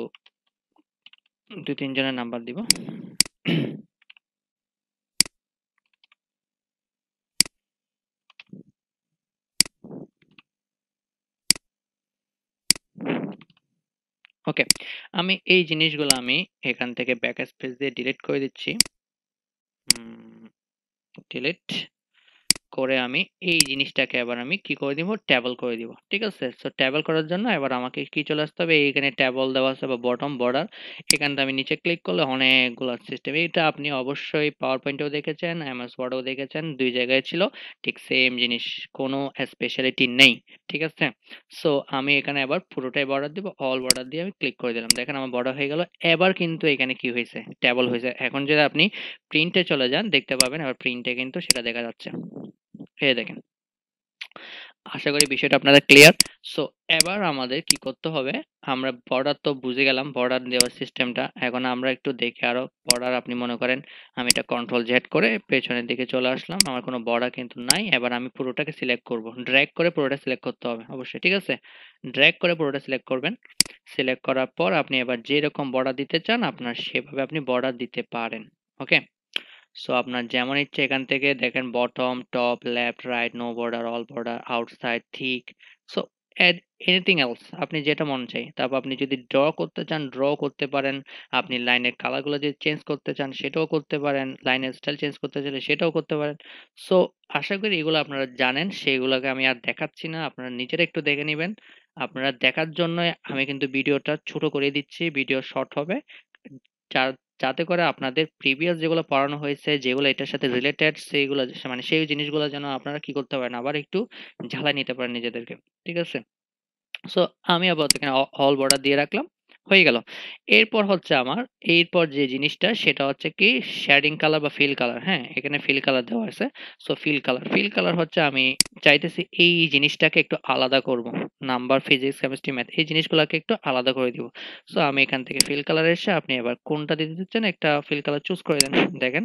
দুই তিনজনের নাম্বার দিব ওকে আমি এই জিনিসগুলো আমি এখান থেকে ব্যাক স্পেস দিয়ে ডিলিট করে দিচ্ছি ডিলিট করে আমি এই জিনিসটাকে এবার আমি কি করে দিব ট্যাবল করে দিব ঠিক আছে সো ট্যাবল করার জন্য এবার আমাকে কি চলে আসতে হবে এখানে ট্যাবল দেওয়া আছে বা বটম বর্ডার এখানটা আমি নিচে ক্লিক করলে অনেকগুলো সিস্টেম এটা আপনি অবশ্যই পাওয়ার পয়েন্টেও দেখেছেন এমএস ওয়ার্ডেও দেখেছেন দুই জায়গায় ছিল ঠিক সেম জিনিস কোনো স্পেশালিটি নেই ঠিক আছে সো আমি এখানে এবার পুরোটাই বর্ডার দিব অল বর্ডার দিয়ে আমি ক্লিক করে দিলাম দেখেন আমার বর্ডার হয়ে গেল এবার কিন্তু এখানে কি হয়েছে ট্যাবল হয়েছে এখন যদি আপনি প্রিন্টে চলে যান দেখতে পাবেন এবার প্রিন্টে কিন্তু সেটা দেখা যাচ্ছে এই দেখেন আশা করি বিষয়টা আপনারা ক্লিয়ার সো এবার আমাদের কি করতে হবে আমরা বর্ডার তো বুঝে গেলাম বর্ডার দেওয়ার সিস্টেমটা এখন আমরা একটু দেখে আরো বর্ডার আপনি মনে করেন আমি এটা কন্ট্রোল জেড করে পেছনের দিকে চলে আসলাম আমার কোনো বর্ডার কিন্তু নাই এবার আমি পুরোটাকে সিলেক্ট করব ড্র্যাগ করে পুরোটা সিলেক্ট করতে হবে অবশ্যই ঠিক আছে ড্র্যাগ করে পুরোটা সিলেক্ট করবেন সিলেক্ট করার পর আপনি এবার যেরকম বর্ডার দিতে চান আপনার সেভাবে আপনি বর্ডার দিতে পারেন ওকে সো আপনার যেমন ইচ্ছে এখান থেকে দেখেন bottom top left right no border all border outside thick so add anything else আপনি যেটা মন চাই তারপর আপনি যদি ড্র করতে চান ড্র করতে পারেন আপনি লাইনের কালারগুলো যদি চেঞ্জ করতে চান সেটাও করতে পারেন লাইনের স্টাইল চেঞ্জ করতে চাইলে সেটাও করতে পারেন সো আশা করি এগুলো আপনারা জানেন সেইগুলোকে আমি আর দেখাচ্ছি না আপনারা নিজেরা একটু দেখে নেবেন আপনারা দেখার জন্য আমি কিন্তু ভিডিওটা ছোট করে দিচ্ছি ভিডিও শর্ট হবে যার যাতে করে আপনাদের প্রিভিয়াস যেগুলো পড়ানো হয়েছে যেগুলো এটার সাথে রিলেটেড সেইগুলো মানে সেই জিনিসগুলো যেন আপনারা কি করতে পারেন আবার একটু ঝালাই নিতে পারেন নিজেদেরকে ঠিক আছে সো আমি আপাতত এখানে অল বর্ডার দিয়ে রাখলাম হয়ে গেল এরপর হচ্ছে আমার এরপর যে জিনিসটা সেটা হচ্ছে কি শেডিং কালার বা ফিল কালার হ্যাঁ এখানে ফিল কালার দেওয়া আছে so fill colour fill colour হচ্ছে আমি চাইতেছি এই জিনিসটাকে একটু আলাদা করব নাম্বার ফিজিক্স কেমিস্ট্রি ম্যাথ এই জিনিসগুলোকে একটু আলাদা করে দিব সো আমি এখান থেকে ফিল কালার এসে আপনি এবার কোনটা দিতে চাচ্ছেন একটা ফিল কালার চুজ করে দেন দেখেন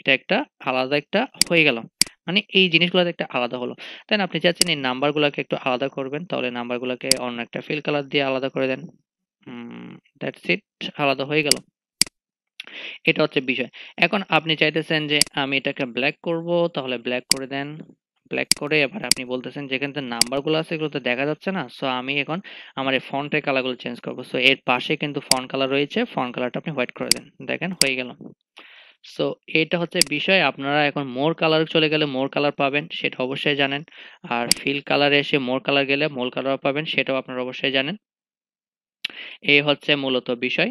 এটা একটা আলাদা একটা হয়ে গেল মানে এই জিনিসগুলোতে একটা আলাদা হলো তাই আপনি চাচ্ছেন এই নাম্বারগুলোকে একটু আলাদা করবেন তাহলে নাম্বারগুলোকে অন্য একটা ফিল কালার দিয়ে আলাদা করে দেন দ্যাটস ইট আলাদা হয়ে গেল এটা হচ্ছে বিষয় এখন আপনি চাইতেছেন যে আমি এটাকে ব্ল্যাক করব তাহলে ব্ল্যাক করে দেন ব্ল্যাক করে এবার আপনি বলতেছেন যেখান থেকে নাম্বারগুলো আছে এগুলো তো দেখা যাচ্ছে না সো আমি এখন আমার এই ফন্টের কালারগুলো চেঞ্জ করবো সো এর পাশে কিন্তু ফন্ট কালার রয়েছে ফন্ট কালারটা আপনি হোয়াইট করে দেন দেখেন হয়ে গেল সো এটা হচ্ছে বিষয় আপনারা এখন মোর কালার চলে গেলে মোর কালার পাবেন সেটা অবশ্যই জানেন আর ফিল কালারে এসে মোর কালার গেলে মোর কালার পাবেন সেটাও আপনারা অবশ্যই জানেন এই হচ্ছে মূলত বিষয়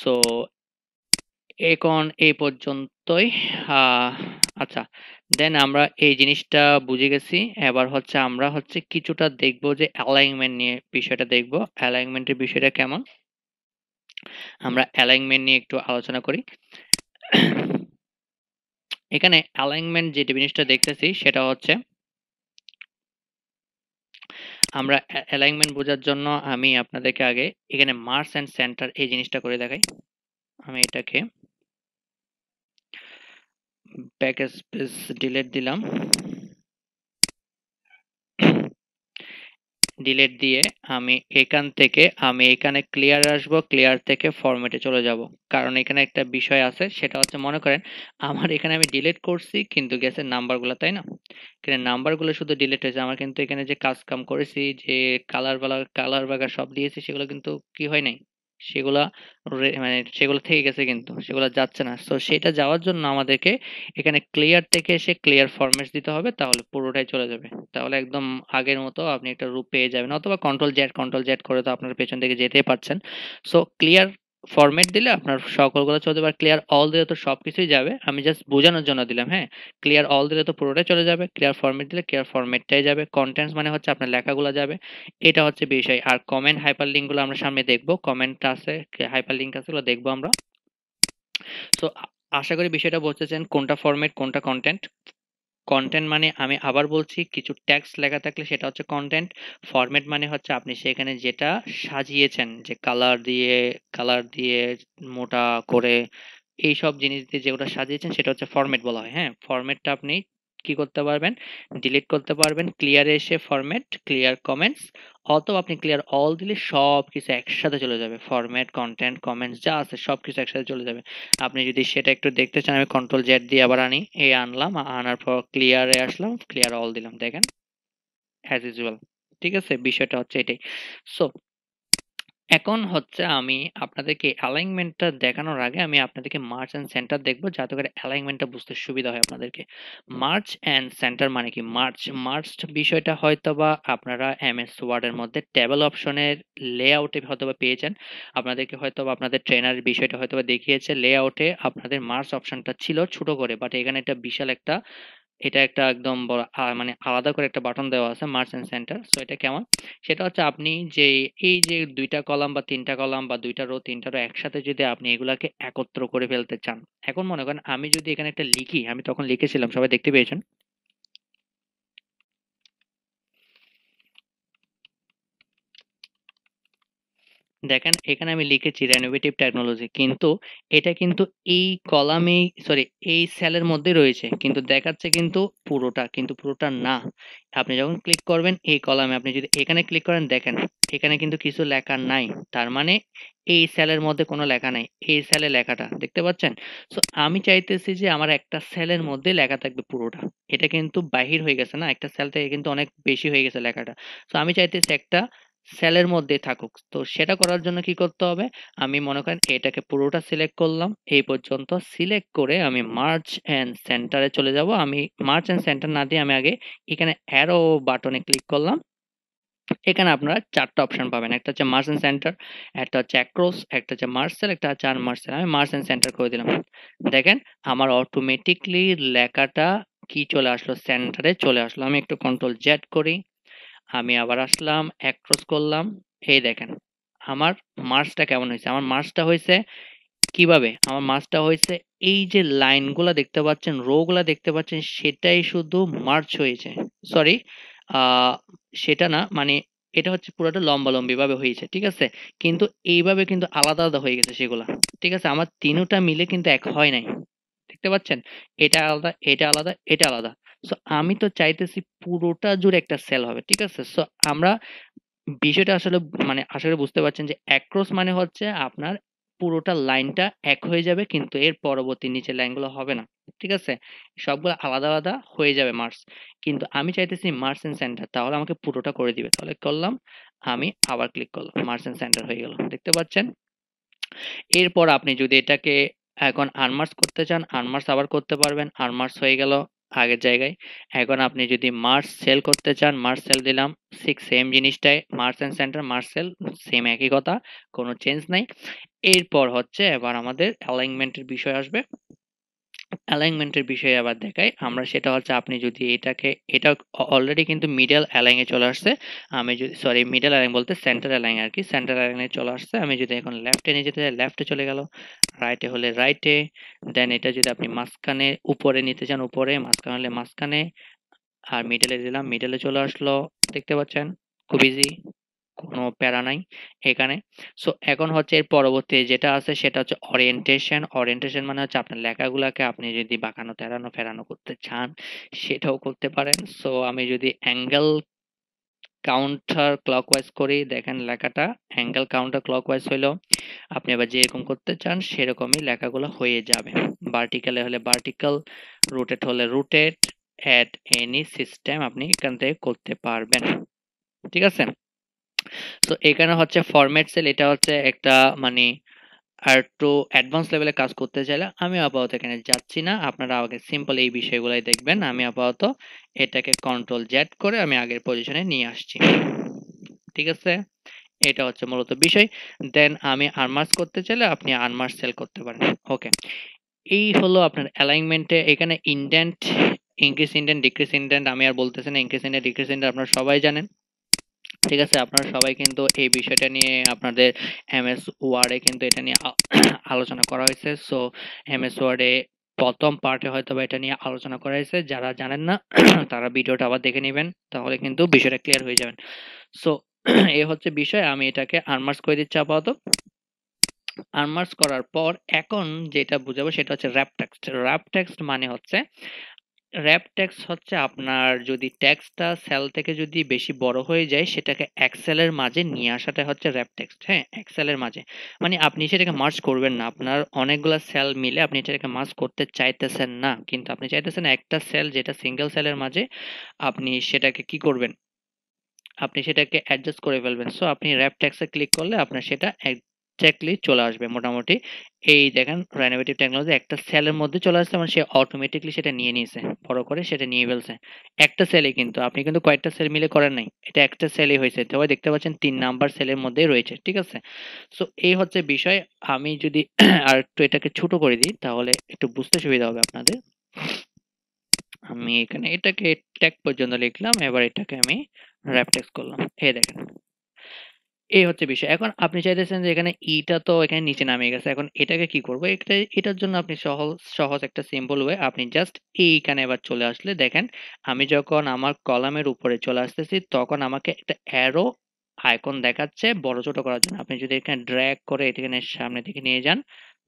সো এখন এই পর্যন্তই আচ্ছা দেন আমরা এই জিনিসটা বুঝে গেছি এবার হচ্ছে আমরা হচ্ছে কিছুটা দেখব যে অ্যালাইনমেন্ট নিয়ে বিষয়টা দেখব অ্যালাইনমেন্টের বিষয়টা কেমন আমরা অ্যালাইনমেন্ট নিয়ে একটু আলোচনা করি এখানে অ্যালাইনমেন্ট যে জিনিসটা দেখতেছি সেটা হচ্ছে আমরা অ্যালাইনমেন্ট বোঝার জন্য আমি আপনাদেরকে আগে এখানে মার্স অ্যান্ড সেন্টার এই জিনিসটা করে দেখাই আমি এটাকে ব্যাক স্পেস ডিলেট দিলাম ডিলেট দিয়ে আমি এখান থেকে আমি এখানে ক্লিয়ার আসব ক্লিয়ার থেকে ফরম্যাটে চলে যাব কারণ এখানে একটা বিষয় আছে সেটা হচ্ছে মনে করেন আমার এখানে আমি ডিলেট করছি কিন্তু গেছে নাম্বারগুলো তাই না এখানে নাম্বারগুলো শুধু ডিলেট হয়েছে আমার কিন্তু এখানে যে কাজ কাম করেছি যে কালার বালা কালার বাগা সব দিয়েছি সেগুলো কিন্তু কি হয় নাই সেগুলা মানে সেগুলো থেকে গেছে কিন্তু সেগুলো যাচ্ছে না সো সেটা যাওয়ার জন্য আমাদেরকে এখানে ক্লিয়ার থেকে এসে ক্লিয়ার ফরম্যাট দিতে হবে তাহলে পুরোটাই চলে যাবে তাহলে একদম আগের মতো আপনি একটা রূপ পেয়ে যাবেন অথবা কন্ট্রোল জেড কন্ট্রোল জেড করে তো আপনার পেছন থেকে যেতে পারছেন সো ক্লিয়ার ফরম্যাট দিলে আপনার সকলগুলো চলে যাবে আর ক্লিয়ার অল দিলে তো সব কিছুই যাবে আমি জাস্ট বোঝানোর জন্য দিলাম হ্যাঁ ক্লিয়ার অল দিলে তো পুরোটাই চলে যাবে ক্লিয়ার ফরম্যাট দিলে ক্লিয়ার ফরম্যাটটাই যাবে কন্টেন্টস মানে হচ্ছে আপনার লেখাগুলো যাবে এটা হচ্ছে বিষয় আর কমেন্ট হাইপার লিঙ্কগুলো আমরা সামনে দেখবো কমেন্ট আছে হাইপার লিঙ্ক আছে ওগুলো দেখবো আমরা সো আশা করি বিষয়টা বলতেছেন কোনটা ফরম্যাট কোনটা কন্টেন্ট কন্টেন্ট মানে আমি আবার বলছি কিছু ট্যাক্স লেখা থাকলে সেটা হচ্ছে কন্টেন্ট ফরম্যাট মানে হচ্ছে আপনি সেখানে যেটা সাজিয়েছেন যে কালার দিয়ে কালার দিয়ে মোটা করে এইসব জিনিস দিয়ে যেগুলো সাজিয়েছেন সেটা হচ্ছে ফরম্যাট বলা হয় হ্যাঁ ফরম্যাটটা আপনি কি করতে পারবেন ডিলিট করতে পারবেন ক্লিয়ারে এসে ফরম্যাট ক্লিয়ার কমেন্টস অথবা আপনি ক্লিয়ার অল দিলে সব কিছু একসাথে চলে যাবে ফরম্যাট কন্টেন্ট কমেন্টস যা আছে সব কিছু একসাথে চলে যাবে আপনি যদি সেটা একটু দেখতে চান আমি কন্ট্রোল জেড দিয়ে আবার আনি এ আনলাম আনার পর ক্লিয়ারে আসলাম ক্লিয়ার অল দিলাম দেখেন অ্যাজ ইউজুয়াল ঠিক আছে বিষয়টা হচ্ছে এটাই সো এখন হচ্ছে আমি আপনাদেরকে অ্যালাইনমেন্টটা দেখানোর আগে আমি আপনাদেরকে মার্চ অ্যান্ড সেন্টার দেখবো যাতে করে অ্যালাইনমেন্টটা বুঝতে সুবিধা হয় আপনাদেরকে মার্চ অ্যান্ড সেন্টার মানে কি মার্চ মার্চ বিষয়টা হয়তো বা আপনারা এম এস ওয়ার্ডের মধ্যে টেবল অপশনের লে আউটে হয়তো বা পেয়েছেন আপনাদেরকে হয়তো বা আপনাদের ট্রেনার বিষয়টা হয়তো বা দেখিয়েছে আউটে আপনাদের মার্চ অপশনটা ছিল ছোট করে বাট এখানে একটা বিশাল একটা এটা একটা একদম বড় মানে আলাদা করে একটা বাটন দেওয়া আছে মার্চ এন্ড সেন্টার সো এটা কেমন সেটা হচ্ছে আপনি যে এই যে দুইটা কলাম বা তিনটা কলাম বা দুইটা রো তিনটা রো একসাথে যদি আপনি এগুলাকে একত্র করে ফেলতে চান এখন মনে করেন আমি যদি এখানে একটা লিখি আমি তখন লিখেছিলাম সবাই দেখতে পেয়েছেন দেখেন এখানে আমি লিখেছি রেনোভেটিভ টেকনোলজি কিন্তু এটা কিন্তু এই কলামে সরি এই সেলের মধ্যে রয়েছে কিন্তু দেখাচ্ছে কিন্তু পুরোটা কিন্তু পুরোটা না আপনি যখন ক্লিক করবেন এই কলামে আপনি যদি এখানে ক্লিক করেন দেখেন এখানে কিন্তু কিছু লেখা নাই তার মানে এই সেলের মধ্যে কোনো লেখা নাই এই সেলে লেখাটা দেখতে পাচ্ছেন সো আমি চাইতেছি যে আমার একটা সেলের মধ্যে লেখা থাকবে পুরোটা এটা কিন্তু বাহির হয়ে গেছে না একটা সেল থেকে কিন্তু অনেক বেশি হয়ে গেছে লেখাটা সো আমি চাইতেছি একটা সেলের মধ্যে থাকুক তো সেটা করার জন্য কি করতে হবে আমি মনে করেন এটাকে পুরোটা সিলেক্ট করলাম এই পর্যন্ত সিলেক্ট করে আমি মার্চ অ্যান্ড সেন্টারে চলে যাব আমি মার্চ অ্যান্ড সেন্টার না দিয়ে আমি আগে এখানে অ্যারো বাটনে ক্লিক করলাম এখানে আপনারা চারটা অপশন পাবেন একটা হচ্ছে মার্স অ্যান্ড সেন্টার একটা হচ্ছে অ্যাক্রোস একটা হচ্ছে মার্সেল একটা হচ্ছে আর মার্সেল আমি মার্স অ্যান্ড সেন্টার করে দিলাম দেখেন আমার অটোমেটিকলি লেখাটা কি চলে আসলো সেন্টারে চলে আসলো আমি একটু কন্ট্রোল জেড করি আমি আবার আসলাম এক ক্রস করলাম এই দেখেন আমার মার্চটা কেমন হয়েছে আমার মার্চটা হয়েছে কিভাবে আমার মার্চটা হয়েছে এই যে লাইনগুলো দেখতে পাচ্ছেন রোগুলা দেখতে পাচ্ছেন সেটাই শুধু মার্চ হয়েছে সরি সেটা না মানে এটা হচ্ছে পুরোটা লম্বালম্বি ভাবে হয়েছে ঠিক আছে কিন্তু এইভাবে কিন্তু আলাদা আলাদা হয়ে গেছে সেগুলা ঠিক আছে আমার তিনোটা মিলে কিন্তু এক হয় নাই দেখতে পাচ্ছেন এটা আলাদা এটা আলাদা এটা আলাদা সো আমি তো চাইতেছি পুরোটা জুড়ে একটা সেল হবে ঠিক আছে সো আমরা বিষয়টা আসলে মানে আসলে বুঝতে পারছেন যে অ্যাক্রস মানে হচ্ছে আপনার পুরোটা লাইনটা এক হয়ে যাবে কিন্তু এর পরবর্তী নিচে লাইনগুলো হবে না ঠিক আছে সবগুলো আলাদা আলাদা হয়ে যাবে মার্স কিন্তু আমি চাইতেছি মার্স এন্ড সেন্টার তাহলে আমাকে পুরোটা করে দিবে তাহলে করলাম আমি আবার ক্লিক করলাম মার্স এন্ড সেন্টার হয়ে গেল দেখতে পাচ্ছেন এরপর আপনি যদি এটাকে এখন আনমার্স করতে চান আনমার্স আবার করতে পারবেন আনমার্স হয়ে গেল আগের জায়গায় এখন আপনি যদি মার্স সেল করতে চান মার্স সেল দিলাম ঠিক সেম জিনিসটাই merge and centre merge cell same একই কথা কোনো চেঞ্জ নাই এরপর হচ্ছে এবার আমাদের অ্যালাইনমেন্টের বিষয় আসবে অ্যালাইনমেন্টের বিষয়ে আবার দেখাই আমরা সেটা হচ্ছে আপনি যদি এটাকে এটা অলরেডি কিন্তু মিডল অ্যালাইনে চলে আসছে আমি যদি সরি মিডল অ্যালাইন বলতে সেন্টার অ্যালাইন আর কি সেন্টার অ্যালাইনে চলে আসছে আমি যদি এখন লেফটে নিয়ে যেতে চাই লেফটে চলে গেল রাইটে হলে রাইটে দেন এটা যদি আপনি মাঝখানে উপরে নিতে চান উপরে মাঝখানে হলে মাঝখানে আর মিডলে দিলাম মিডলে চলে আসলো দেখতে পাচ্ছেন খুব ইজি কোনো প্যারা নাই এখানে সো এখন হচ্ছে এর পরবর্তী যেটা আছে সেটা হচ্ছে অরিয়েন্টেশন অরিয়েন্টেশন মানে হচ্ছে আপনার লেখাগুলোকে আপনি যদি বাঁকানো তেরানো ফেরানো করতে চান সেটাও করতে পারেন সো আমি যদি অ্যাঙ্গেল কাউন্টার ক্লকওয়াইজ করি দেখেন লেখাটা অ্যাঙ্গেল কাউন্টার ক্লকওয়াইজ হইল আপনি আবার যেরকম করতে চান সেরকমই লেখাগুলো হয়ে যাবে ভার্টিক্যালে হলে ভার্টিক্যাল রুটেড হলে রুটেড অ্যাট এনি সিস্টেম আপনি এখান থেকে করতে পারবেন ঠিক আছে তো এখানে হচ্ছে ফরম্যাট সেল এটা হচ্ছে একটা মানে আর একটু অ্যাডভান্স লেভেলে কাজ করতে চাইলে আমি আপাতত এখানে যাচ্ছি না আপনারা আমাকে সিম্পল এই বিষয়গুলাই দেখবেন আমি আপাতত এটাকে কন্ট্রোল জ্যাড করে আমি আগের পজিশনে নিয়ে আসছি ঠিক আছে এটা হচ্ছে মূলত বিষয় দেন আমি আনমার্স করতে চাইলে আপনি আনমার্স সেল করতে পারেন ওকে এই হলো আপনার অ্যালাইনমেন্টে এখানে indent increase indent decrease indent আমি আর বলতেছি না ইনক্রিজ ইন্ডেন্ট ডিক্রিজ ইন্ডেন্ট আপনারা সবাই জানেন ঠিক আছে আপনারা সবাই কিন্তু এই বিষয়টা নিয়ে আপনাদের এম এস ওয়ার্ডে কিন্তু এটা নিয়ে আলোচনা করা হয়েছে সো এম এস ওয়ার্ডে প্রথম পার্টে হয়তো বা এটা নিয়ে আলোচনা করা হয়েছে যারা জানেন না তারা ভিডিওটা আবার দেখে নেবেন তাহলে কিন্তু বিষয়টা ক্লিয়ার হয়ে যাবেন সো এ হচ্ছে বিষয় আমি এটাকে আনমার্স করে দিচ্ছি আপাতত আনমার্স করার পর এখন যেটা বুঝাবো সেটা হচ্ছে র্যাপ টেক্সট র্যাপ টেক্সট মানে হচ্ছে র‍্যাপ ট্যাক্স হচ্ছে আপনার যদি ট্যাক্সটা সেল থেকে যদি বেশি বড় হয়ে যায় সেটাকে এক্সেলের মাঝে নিয়ে আসাটা হচ্ছে র‍্যাপ ট্যাক্স হ্যাঁ এক্সেলের মাঝে মানে আপনি সেটাকে মার্চ করবেন না আপনার অনেকগুলো সেল মিলে আপনি সেটাকে মার্চ করতে চাইতেছেন না কিন্তু আপনি চাইতেছেন একটা সেল যেটা সিঙ্গেল সেলের মাঝে আপনি সেটাকে কি করবেন আপনি সেটাকে অ্যাডজাস্ট করে ফেলবেন সো আপনি র্যাপ ট্যাক্সে ক্লিক করলে আপনার সেটা এক্স্যাক্টলি চলে আসবে মোটামুটি এই দেখেন রেনোভেটিভ টেকনোলজি একটা সেলের মধ্যে চলে আসছে মানে সে অটোমেটিকলি সেটা নিয়ে নিয়েছে বড় করে সেটা নিয়ে ফেলছে একটা সেলে কিন্তু আপনি কিন্তু কয়েকটা সেল মিলে করেন নাই এটা একটা সেলে হয়েছে তবে দেখতে পাচ্ছেন তিন নাম্বার সেলের মধ্যেই রয়েছে ঠিক আছে সো এই হচ্ছে বিষয় আমি যদি আর একটু এটাকে ছোট করে দিই তাহলে একটু বুঝতে সুবিধা হবে আপনাদের আমি এখানে এটাকে ট্যাগ পর্যন্ত লিখলাম এবার এটাকে আমি র্যাপটেক্স করলাম এ দেখেন এই হচ্ছে বিষয় এখন আপনি চাইতেছেন যে এখানে ইটা তো এখানে নিচে নামিয়ে গেছে এখন এটাকে কি করবো এটা এটার জন্য আপনি সহজ সহজ একটা সিম্বল ওয়ে আপনি জাস্ট এইখানে এবার চলে আসলে দেখেন আমি যখন আমার কলামের উপরে চলে আসতেছি তখন আমাকে একটা অ্যারো আইকন দেখাচ্ছে বড় ছোট করার জন্য আপনি যদি এখানে ড্র্যাগ করে এখানে সামনে দিকে নিয়ে যান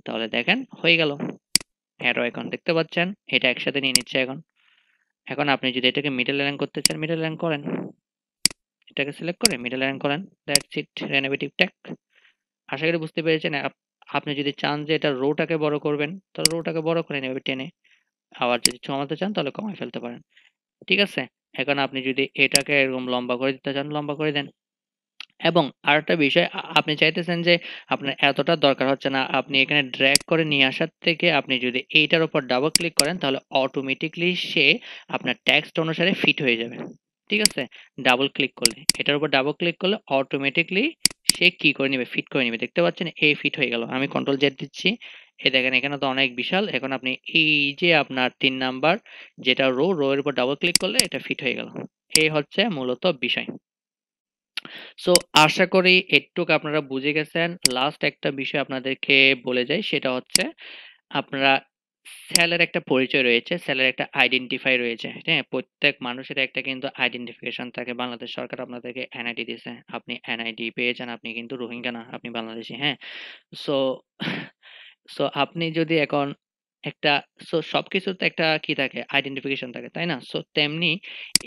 তাহলে দেখেন হয়ে গেল অ্যারো আইকন দেখতে পাচ্ছেন এটা একসাথে নিয়ে নিচ্ছে এখন এখন আপনি যদি এটাকে মিডল ল্যাং করতে চান মিডল ল্যাং করেন এটাকে সিলেক্ট করে মিডল র্যাঙ্ক করেন দ্যাটস ইট রেনোভেটিভ ট্যাক আশা করি বুঝতে পেরেছেন আপনি যদি চান যে এটা রোটাকে বড় করবেন তাহলে রোটাকে বড় করে নেবে টেনে আবার যদি কমাতে চান তাহলে কমায় ফেলতে পারেন ঠিক আছে এখন আপনি যদি এটাকে এরকম লম্বা করে দিতে চান লম্বা করে দেন এবং আরেকটা বিষয় আপনি চাইতেছেন যে আপনার এতটা দরকার হচ্ছে না আপনি এখানে ড্র্যাগ করে নিয়ে আসার থেকে আপনি যদি এইটার উপর ডাবল ক্লিক করেন তাহলে অটোমেটিকলি সে আপনার ট্যাক্সট অনুসারে ফিট হয়ে যাবে ঠিক আছে ডাবল ক্লিক করলে এটার উপর ডাবল ক্লিক করলে অটোমেটিকলি সে কি করে নেবে ফিট করে নেবে দেখতে পাচ্ছেন এ ফিট হয়ে গেল আমি কন্ট্রোল জেড দিচ্ছি এ দেখেন এখানে তো অনেক বিশাল এখন আপনি এই যে আপনার তিন নাম্বার যেটা রো রো এর উপর ডাবল ক্লিক করলে এটা ফিট হয়ে গেল এই হচ্ছে মূলত বিষয় সো আশা করি একটুক আপনারা বুঝে গেছেন লাস্ট একটা বিষয় আপনাদেরকে বলে যাই সেটা হচ্ছে আপনারা সেলের একটা পরিচয় রয়েছে সেলের একটা আইডেন্টিফাই রয়েছে হ্যাঁ প্রত্যেক মানুষের একটা কিন্তু আইডেন্টিফিকেশন থাকে বাংলাদেশ সরকার আপনাদেরকে এনআইডি দিয়েছে আপনি এনআইডি পেয়েছেন আপনি কিন্তু রোহিঙ্গা না আপনি বাংলাদেশি হ্যাঁ সো সো আপনি যদি এখন একটা সো সব কিছুতে একটা কি থাকে আইডেন্টিফিকেশন থাকে তাই না সো তেমনি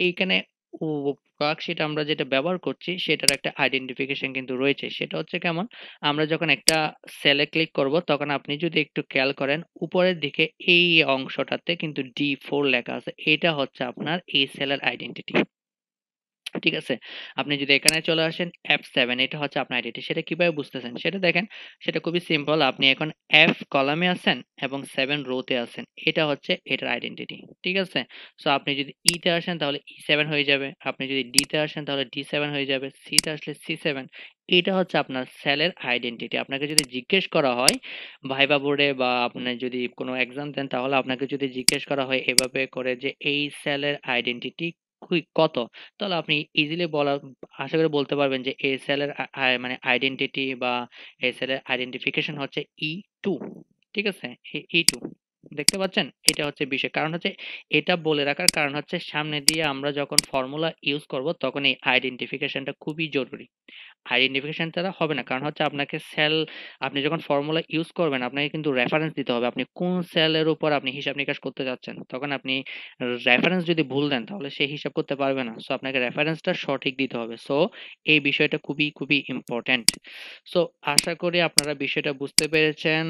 এইখানে উপপ্রকার সেটা আমরা যেটা ব্যবহার করছি সেটার একটা আইডেন্টিফিকেশন কিন্তু রয়েছে সেটা হচ্ছে কেমন আমরা যখন একটা সেলে ক্লিক করব তখন আপনি যদি একটু খেয়াল করেন উপরের দিকে এই অংশটাতে কিন্তু ডি ফোর লেখা আছে এটা হচ্ছে আপনার এই সেলের আইডেন্টিটি ঠিক আছে আপনি যদি এখানে চলে আসেন এফ সেভেন এটা হচ্ছে আপনার আইডিটি সেটা কিভাবে বুঝতেছেন সেটা দেখেন সেটা খুবই সিম্পল আপনি এখন এফ কলামে আছেন এবং সেভেন রোতে আছেন এটা হচ্ছে এটার আইডেন্টিটি ঠিক আছে সো আপনি যদি ইতে e আসেন তাহলে ই e সেভেন হয়ে যাবে আপনি যদি ডিতে আসেন তাহলে ডি সেভেন হয়ে যাবে সিতে আসলে সি সেভেন এটা হচ্ছে আপনার সেলের আইডেন্টিটি আপনাকে যদি জিজ্ঞেস করা হয় ভাইবা বোর্ডে বা আপনি যদি কোনো এক্সাম দেন তাহলে আপনাকে যদি জিজ্ঞেস করা হয় এভাবে করে যে এই সেলের আইডেন্টিটি কত তাহলে আপনি ইজিলি বলা আশা করে বলতে পারবেন যে এসএল এর মানে আইডেন্টিটি বা এসএল এর আইডেন্টিফিকেশন হচ্ছে ই e টু ঠিক আছে ই টু e দেখতে পাচ্ছেন এটা হচ্ছে বিষয় কারণ হচ্ছে এটা বলে রাখার কারণ হচ্ছে সামনে দিয়ে আমরা যখন ফর্মুলা ইউজ করব তখন এই আইডেন্টিফিকেশনটা খুবই জরুরি আইডেন্টিফিকেশন ছাড়া হবে না কারণ হচ্ছে আপনাকে সেল আপনি যখন ফর্মুলা ইউজ করবেন আপনাকে কিন্তু রেফারেন্স দিতে হবে আপনি কোন সেলের উপর আপনি হিসাব নিকাশ করতে যাচ্ছেন তখন আপনি রেফারেন্স যদি ভুল দেন তাহলে সে হিসাব করতে পারবে না সো আপনাকে রেফারেন্সটা সঠিক দিতে হবে সো এই বিষয়টা খুবই খুবই ইম্পর্ট্যান্ট সো আশা করি আপনারা বিষয়টা বুঝতে পেরেছেন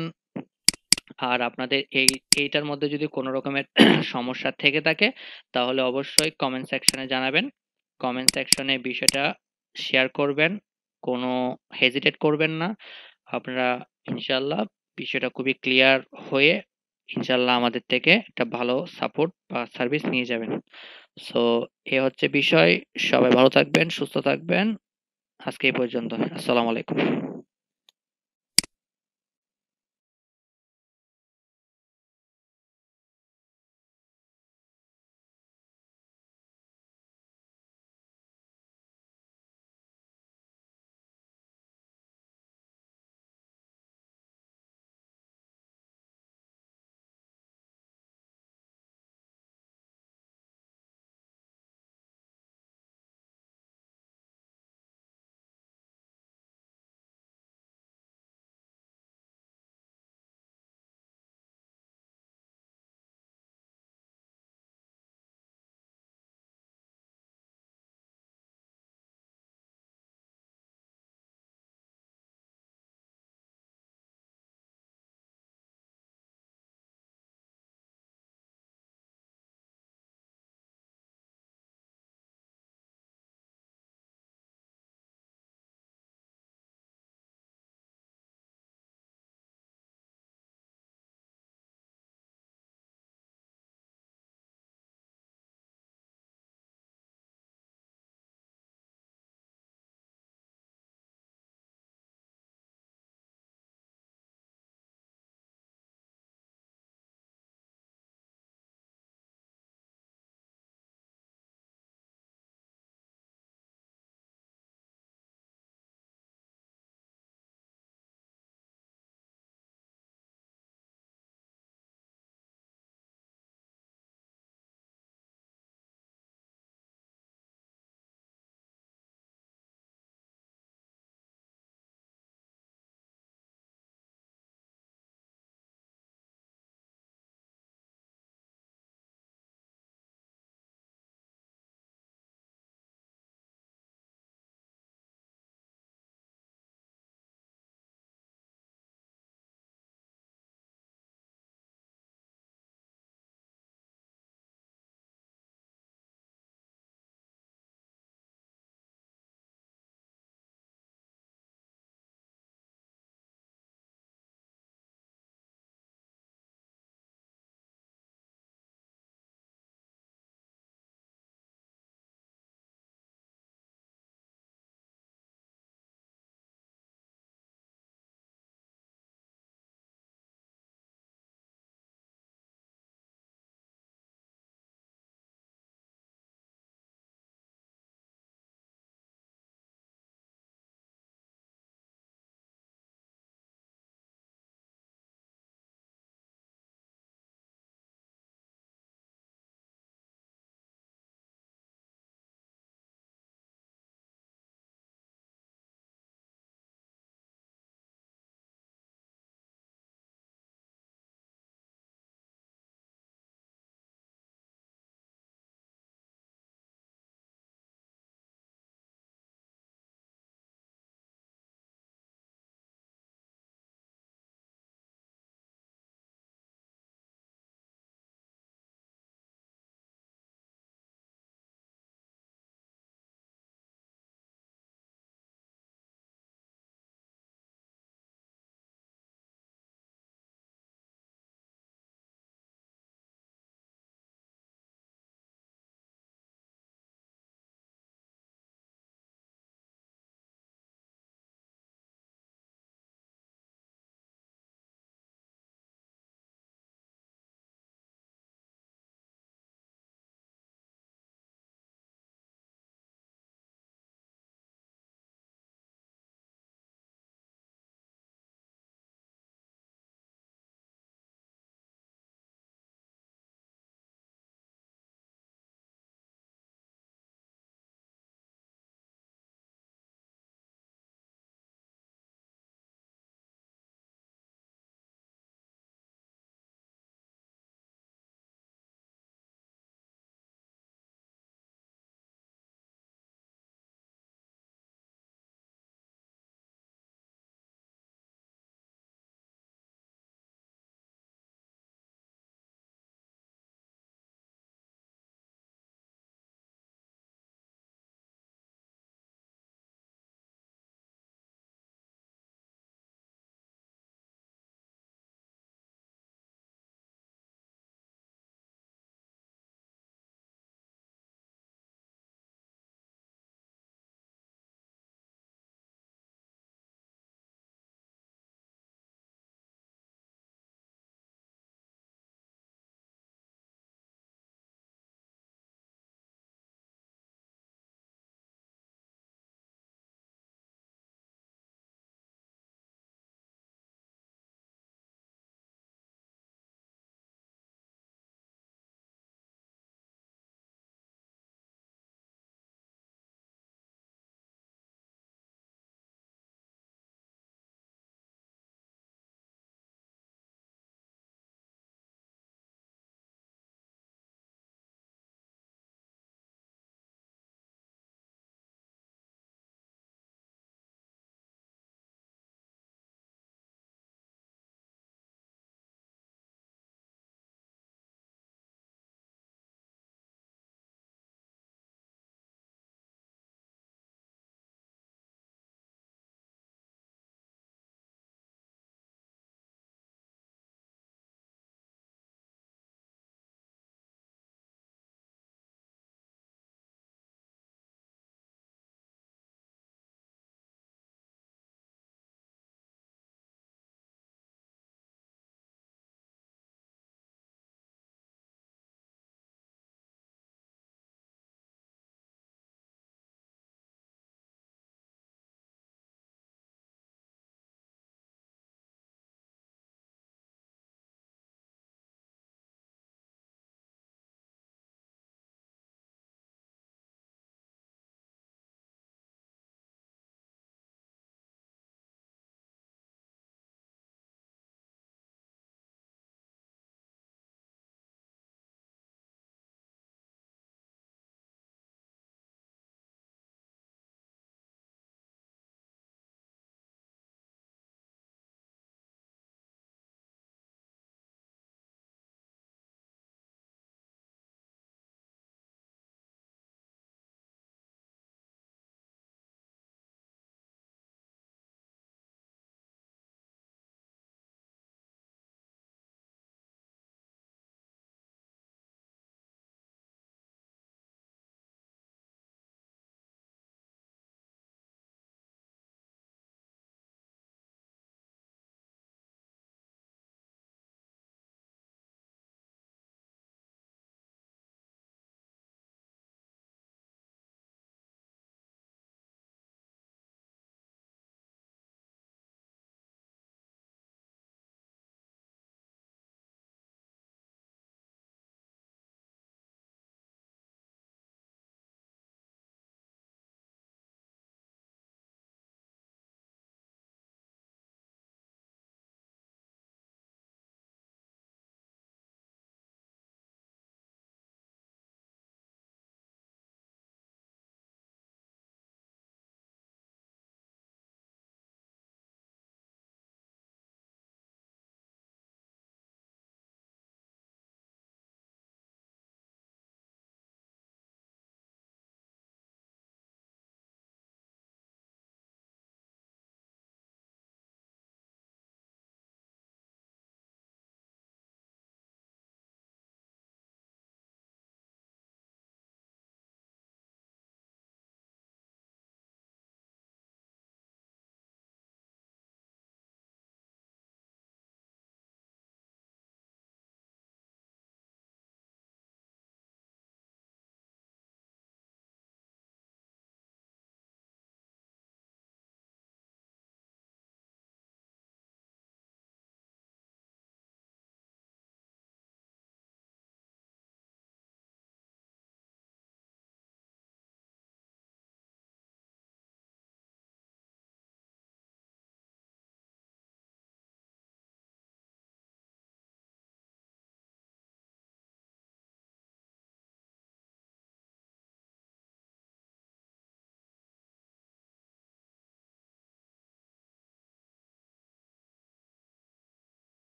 আর আপনাদের এই এইটার মধ্যে যদি কোনো রকমের সমস্যা থেকে থাকে তাহলে অবশ্যই কমেন্ট সেকশনে জানাবেন কমেন্ট সেকশনে বিষয়টা শেয়ার করবেন কোনো হেজিটেট করবেন না আপনারা ইনশাল্লাহ বিষয়টা খুবই ক্লিয়ার হয়ে ইনশাল্লাহ আমাদের থেকে একটা ভালো সাপোর্ট বা সার্ভিস নিয়ে যাবেন সো এ হচ্ছে বিষয় সবাই ভালো থাকবেন সুস্থ থাকবেন আজকে এই পর্যন্ত আসসালামু আলাইকুম